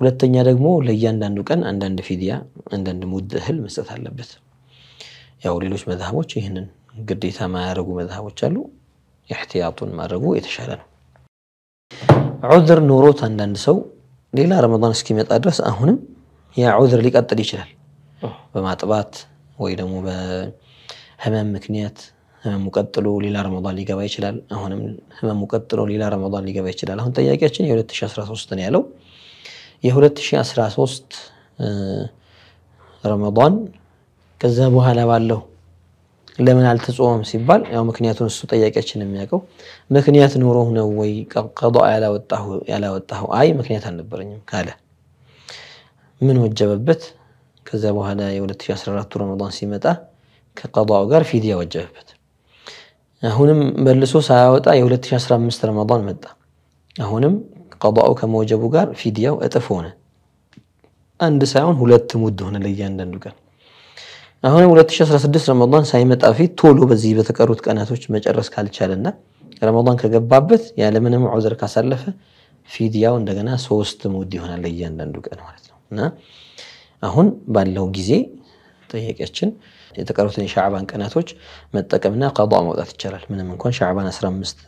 ሁለተኛ ደግሞ ለእያንዳንዱ ቀን አንዳንድ ፊዲያ፣ አንዳንድ ሙድ እህል መስጠት አለበት። ያው ሌሎች መዝሃቦች ይህንን ግዴታ ማያደርጉ መዝሃቦች አሉ። ኢሕትያጡን ማድረጉ የተሻለ ነው። ዑዝር ኖሮት አንዳንድ ሰው ሌላ ረመዳን እስኪመጣ ድረስ አሁንም ያ ዑዝር ሊቀጥል ይችላል። በማጥባት ወይ ደግሞ በህመም ምክንያት ህመሙ ቀጥሎ ሌላ ረመዳን ሊገባ ይችላል። አሁንም ህመሙ ቀጥሎ ሌላ ረመዳን ሊገባ ይችላል። አሁን ጥያቄያችን የ2013 ነው ያለው። የ2013 ረመዳን ከዛ በኋላ ባለው ለምን አልተጾመም ሲባል ያው ምክንያቱን እሱ ጠያቂያችን የሚያውቀው ምክንያት ኑሮ ነው ወይ ቀዶ ያላወጣሁ? አይ ምክንያት አልነበረኝም ካለ ምን ወጀበበት? ከዛ በኋላ የ2014 ረመዳን ሲመጣ ከቀዳው ጋር ፊድያ ወጀበበት። አሁንም መልሶ ሳያወጣ የ2015 ረመዳን መጣ። አሁንም ቀዳው ከመወጀቡ ጋር ፊድያው እጥፍ ሆነ። አንድ ሳይሆን ሁለት ሙድ ሆነ ለእያንዳንዱ ቀን አሁን 2016 ረመዳን ሳይመጣ ፊት ቶሎ በዚህ በተቀሩት ቀናቶች መጨረስ ካልቻለና ረመዳን ከገባበት ያለምንም ዑዘር ካሳለፈ ፊድያው እንደገና ሶስት ሙድ ይሆናል ለእያንዳንዱ ቀን ማለት ነው እና አሁን ባለው ጊዜ ጠያቂያችን የተቀሩትን የሻዕባን ቀናቶች መጠቀምና ቀዷ ማውጣት ይቻላል። ምንም እንኳን ሻዕባን 15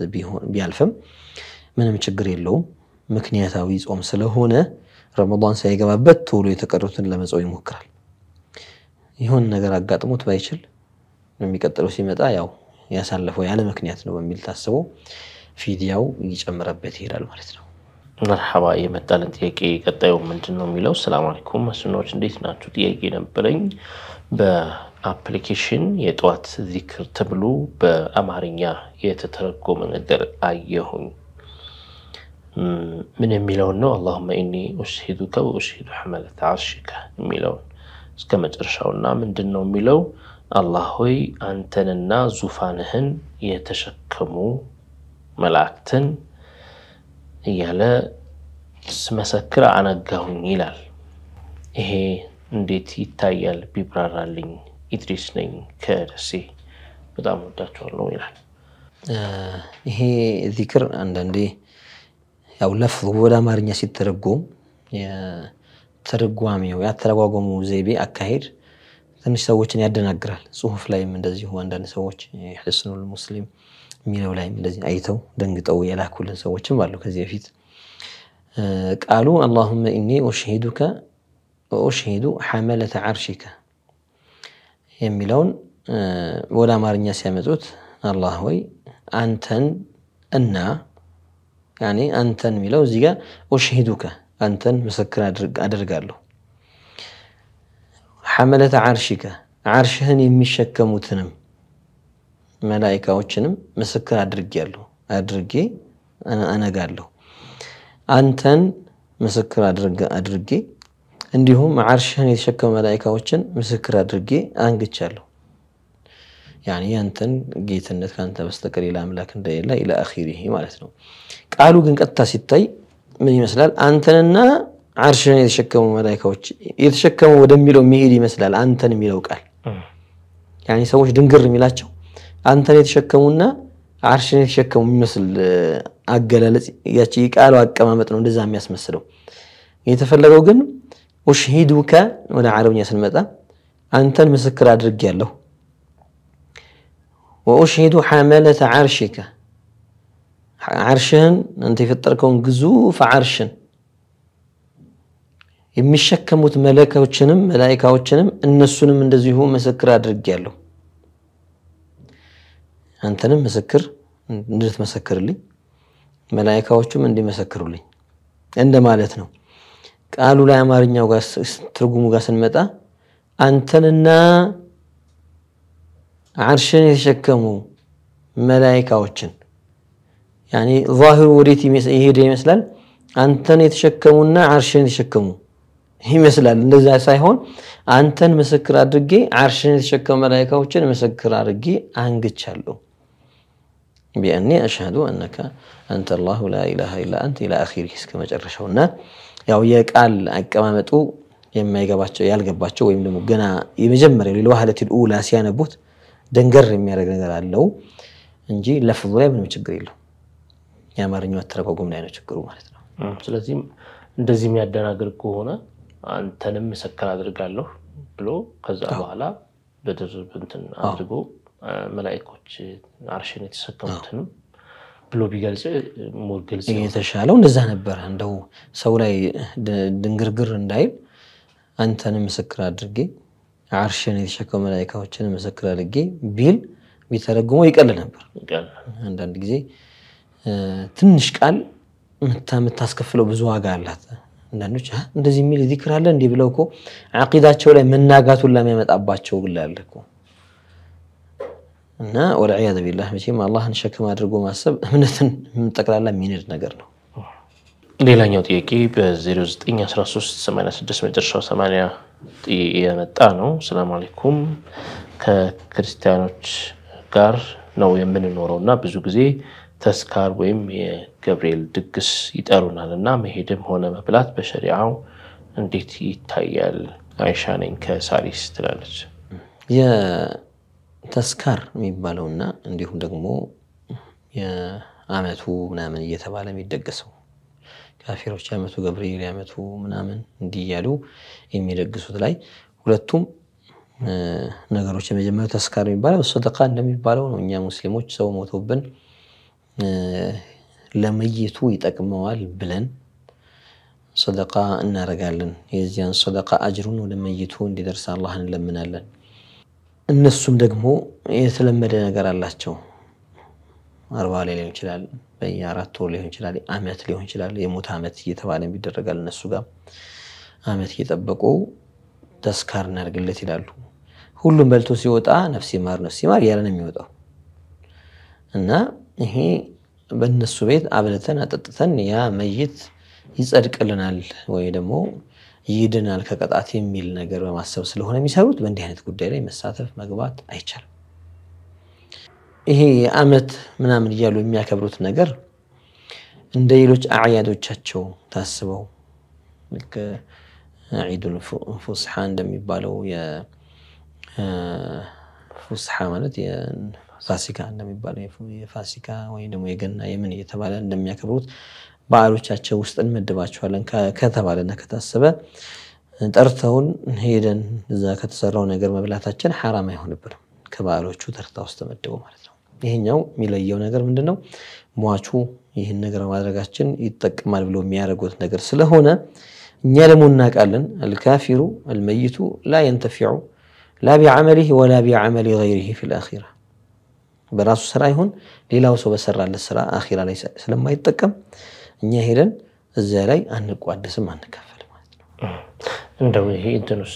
ቢያልፍም ምንም ችግር የለውም። ምክንያታዊ ጾም ስለሆነ ረመዳን ሳይገባበት ቶሎ የተቀሩትን ለመጾም ይሞክራል። የሆን ነገር አጋጥሞት ባይችል የሚቀጥለው ሲመጣ ያው ያሳለፈው ያለ ምክንያት ነው በሚል ታስቦ ፊዲያው እየጨመረበት ይሄዳል ማለት ነው። መርሐባ የመጣልን ጥያቄ ቀጣዩ ምንድን ነው የሚለው፣ ሰላም አለይኩም መስኖች እንዴት ናችሁ? ጥያቄ ነበረኝ በአፕሊኬሽን የጠዋት ዚክር ተብሎ በአማርኛ የተተረጎመ ነገር አየሁኝ። ምን የሚለውን ነው? አላሁመ ኢኒ ኡሽሂዱከ ወኡሽሂዱ ሐመለተ ዓርሽከ የሚለውን እስከ መጨረሻውና ምንድን ነው የሚለው አላህ ሆይ አንተንና ዙፋንህን የተሸከሙ መላእክትን እያለ ስመሰክር አነጋሁኝ ይላል። ይሄ እንዴት ይታያል ቢብራራልኝ። ኢድሪስ ነኝ ከደሴ በጣም ወዳቸዋለሁ ይላል። ይሄ ዚክር አንዳንዴ ያው ለፍ ወደ አማርኛ ሲተረጎም ተደጓሚው ያተረጓጎሙ ዘይቤ አካሄድ ትንሽ ሰዎችን ያደናግራል። ጽሁፍ ላይም እንደዚሁ አንዳንድ ሰዎች ሕስኑል ሙስሊም የሚለው ላይም እንደዚህ አይተው ደንግጠው የላኩልን ሰዎችም አሉ። ከዚህ በፊት ቃሉ አላሁመ ኢኒ ኡሽሂዱከ ኡሽሂዱ ሐመለተ ዓርሽከ የሚለውን ወደ አማርኛ ሲያመጡት አላህ ወይ አንተን እና ያኔ አንተን የሚለው እዚህ ጋር ኡሽሂዱከ አንተን ምስክር አደርጋለሁ። ሐመለተ ዓርሽከ ዓርሽህን የሚሸከሙትንም መላኢካዎችንም ምስክር አድርጌያለሁ አድርጌ አነጋለሁ። አንተን ምስክር አድርጌ እንዲሁም ዓርሽህን የተሸከሙ መላኢካዎችን ምስክር አድርጌ አንግቻለሁ። ያኔ ያንተን ጌትነት ከአንተ በስተቀር ሌላ አምላክ እንደሌለ ኢላ አኺሪሂ ማለት ነው። ቃሉ ግን ቀጥታ ሲታይ ምን ይመስላል? አንተንና አርሽን የተሸከሙ መላይካዎች የተሸከሙ ወደሚለው ሚሄድ ይመስላል። አንተን የሚለው ቃል ያኔ ሰዎች ድንግር የሚላቸው አንተን የተሸከሙና አርሽን የተሸከሙ የሚመስል አገላለጽ ያቺ ቃሉ አቀማመጥ ነው እንደዛ የሚያስመስለው። የተፈለገው ግን ኡሽሂዱከ ወደ አረብኛ ስንመጣ አንተን ምስክር አድርጌያለሁ። ወኡሽሂዱ ሐመለተ አርሽከ ዓርሽህን አንተ የፈጠርከውን ግዙፍ ዓርሽን የሚሸከሙት መለኮችንም መላይካዎችንም እነሱንም እንደዚሁ ምስክር አድርጌያለሁ። አንተንም ምስክር እንድትመሰክርልኝ መላይካዎቹም እንዲመሰክሩልኝ እንደማለት ነው። ቃሉ ላይ አማርኛው ጋር ትርጉሙ ጋር ስንመጣ አንተንና ዓርሽን የተሸከሙ መላይካዎችን ያኔ ዛሂሩ ወዴት ይሄደ ይመስላል? አንተን የተሸከሙና አርሽን የተሸከሙ ይመስላል። እንደዛ ሳይሆን አንተን ምስክር አድርጌ አርሽን የተሸከሙ መላይካዎችን ምስክር አድርጌ አንግቻለሁ። ቢአኒ አሽሀዱ አነከ አንተ አላሁ ላ ኢላ አንተ ኢላ አኺሪ እስከ መጨረሻው እና ያው የቃል አቀማመጡ የማይገባቸው ያልገባቸው ወይም ደግሞ ገና የመጀመሪያው ሊልዋህለቲል ኡላ ሲያነቡት ደንገር የሚያደርግ ነገር አለው እንጂ ለፍዙ ላይ ምንም ችግር የለው። የአማርኛው አተረጓጎም ላይ ነው ችግሩ ማለት ነው። ስለዚህም እንደዚህ የሚያደናግር ከሆነ አንተንም ምስክር አድርጋለሁ ብሎ ከዛ በኋላ በድርብ እንትን አድርጎ መላይኮች አርሽን የተሰከሙትንም ብሎ ቢገልጽ ሞር ግልጽ የተሻለው እንደዛ ነበረ። እንደው ሰው ላይ ድንግርግር እንዳይል አንተንም ምስክር አድርጌ አርሽን የተሸከሙ መላይካዎችን ምስክር አድርጌ ቢል ቢተረጉመው ይቀል ነበር። አንዳንድ ጊዜ ትንሽ ቃል የምታስከፍለው ብዙ ዋጋ አላት። አንዳንዶች እንደዚህ የሚል ዚክር አለ እንዲህ ብለው እኮ ዓቂዳቸው ላይ መናጋቱን ለሚያመጣባቸው ግል እኮ እና ወልዕያዝ ቢላህ መቼም አላህን ሸክም አድርጎ ማሰብ እምነትን ጠቅላላ የሚንድ ነገር ነው። ሌላኛው ጥያቄ በ 86 መጨረሻው 80 የመጣ ነው። ሰላም አለይኩም። ከክርስቲያኖች ጋር ነው የምንኖረው እና ብዙ ጊዜ ተስካር ወይም የገብርኤል ድግስ ይጠሩናል እና መሄድም ሆነ መብላት በሸሪያው እንዴት ይታያል? አይሻ ነኝ ከሳሪስ ትላለች። የተስካር የሚባለውና እንዲሁም ደግሞ የአመቱ ምናምን እየተባለ የሚደገሰው ካፊሮች የአመቱ ገብርኤል የአመቱ ምናምን እንዲህ እያሉ የሚደግሱት ላይ ሁለቱም ነገሮች የመጀመሪያው ተስካር የሚባለው ሰደቃ እንደሚባለው ነው። እኛ ሙስሊሞች ሰው ሞቶብን ለመይቱ ይጠቅመዋል ብለን ሰደቃ እናደርጋለን። የዚያን ሰደቃ አጅሩን ወደ መይቱ እንዲደርስ አላህ እንለምናለን። እነሱም ደግሞ የተለመደ ነገር አላቸው። አርባ ላይ ሊሆን ይችላል፣ በየአራት ወር ሊሆን ይችላል፣ አመት ሊሆን ይችላል። የሞት አመት እየተባለ ይደረጋል። እነሱ ጋር አመት እየጠበቁ ተስካር እናድርግለት ይላሉ። ሁሉም በልቶ ሲወጣ ነፍሴ ማር ነፍሴ ማር እያለ ነው የሚወጣው እና ይሄ በእነሱ ቤት አብልተን አጠጥተን ያ መይት ይጸድቅልናል ወይ ደግሞ ይድናል ከቀጣት የሚል ነገር በማሰብ ስለሆነ የሚሰሩት በእንዲህ አይነት ጉዳይ ላይ መሳተፍ መግባት አይቻልም። ይሄ አመት ምናምን እያሉ የሚያከብሩት ነገር እንደ ሌሎች አዕያዶቻቸው ታስበው ልክ ዒዱል ፉስሓ እንደሚባለው የፉስሓ ማለት ፋሲካ እንደሚባለው የፋሲካ ወይም ደግሞ የገና የምን እየተባለ እንደሚያከብሩት በዓሎቻቸው ውስጥ እንመድባቸዋለን ከተባለና ከታሰበ ጠርተውን ሄደን እዛ ከተሰራው ነገር መብላታችን ሐራም አይሆንብንም። ከበዓሎቹ ተርታ ውስጥ ተመድቦ ማለት ነው። ይሄኛው የሚለየው ነገር ምንድን ነው? ሟቹ ይህን ነገር ማድረጋችን ይጠቅማል ብሎ የሚያደርጉት ነገር ስለሆነ እኛ ደግሞ እናውቃለን። አልካፊሩ አልመይቱ ላ የንተፊዑ ላ ቢዓመሊህ ወላ ቢዓመሊ ገይሪህ ፊል አኺራ በራሱ ስራ ይሁን ሌላው ሰው በሰራለት ስራ አኺራ ላይ ስለማይጠቀም እኛ ሄደን እዚያ ላይ አንቋደስም፣ አንካፈል ማለት ነው። እንደው ይሄ እንትኑስ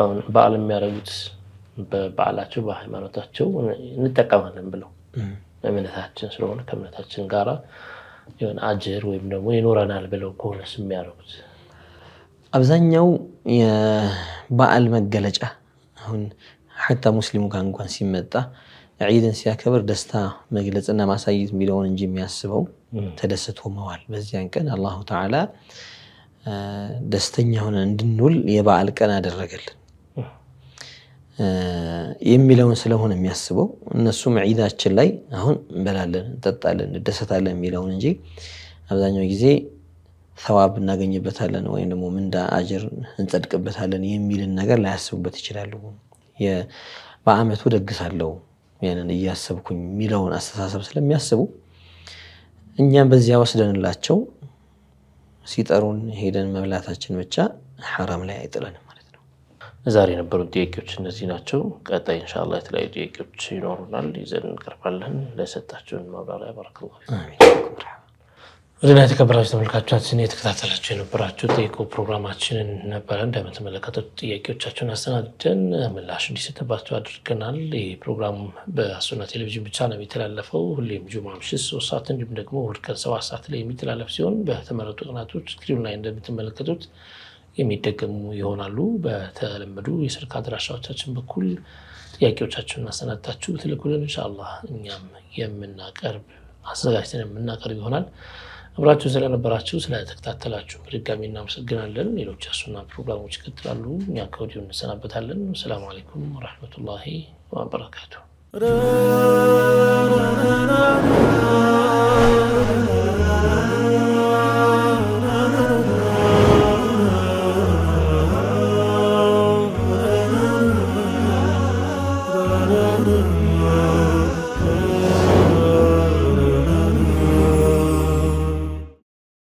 አሁን በዓል የሚያደርጉት በበዓላቸው በሃይማኖታቸው እንጠቀማለን ብለው እምነታችን ስለሆነ ከእምነታችን ጋራ የሆነ አጅር ወይም ደግሞ ይኖረናል ብለው ከሆነስ የሚያደርጉት አብዛኛው የበዓል መገለጫ አሁን ሐታ ሙስሊሙ ጋር እንኳን ሲመጣ ዒድን ሲያከብር ደስታ መግለጽና ማሳየት የሚለውን እንጂ የሚያስበው ተደስቶ መዋል። በዚያን ቀን አላሁ ተዓላ ደስተኛ ሆነን እንድንውል የበዓል ቀን አደረገልን የሚለውን ስለሆነ የሚያስበው እነሱም ዒዳችን ላይ አሁን እንበላለን፣ እንጠጣለን፣ እንደሰታለን የሚለውን እንጂ አብዛኛው ጊዜ ሰዋብ እናገኝበታለን ወይም ደግሞ ምንዳ አጅር እንጸድቅበታለን የሚልን ነገር ላያስቡበት ይችላሉ። በዓመቱ ደግሳለው ይህንን እያሰብኩኝ የሚለውን አስተሳሰብ ስለሚያስቡ እኛም በዚያ ወስደንላቸው ሲጠሩን ሄደን መብላታችን ብቻ ሐራም ላይ አይጥለንም ማለት ነው። ዛሬ የነበሩን ጥያቄዎች እነዚህ ናቸው። ቀጣይ እንሻላ የተለያዩ ጥያቄዎች ይኖሩናል ይዘን እንቀርባለን። ለሰጣችሁን ማብራሪያ ባረከላሁ እድና የተከበራችሁ ተመልካቾቻችን የተከታተላችሁ የነበራችሁ ጠይቁ ፕሮግራማችንን ነበረ። እንደምትመለከቱት ጥያቄዎቻችሁን አስተናግደን ምላሽ እንዲሰጥባቸው አድርገናል። ይህ ፕሮግራም በአሱና ቴሌቪዥን ብቻ ነው የሚተላለፈው። ሁሌም ጁማ ምሽት ሶስት ሰዓት እንዲሁም ደግሞ እሑድ ቀን ሰባት ሰዓት ላይ የሚተላለፍ ሲሆን በተመረጡ ቀናቶች ስክሪን ላይ እንደምትመለከቱት የሚደገሙ ይሆናሉ። በተለመዱ የስልክ አድራሻዎቻችን በኩል ጥያቄዎቻችሁን አሰናድታችሁ ትልኩልን፣ እንሻላ እኛም የምናቀርብ አዘጋጅተን የምናቀርብ ይሆናል። አብራችሁን ስለነበራችሁ ስለተከታተላችሁ በድጋሚ እናመሰግናለን። ሌሎች ያሱና ፕሮግራሞች ይቀጥላሉ። እኛ ከወዲሁ እንሰናበታለን። ሰላም አለይኩም ወረህመቱላሂ ወበረካቱ።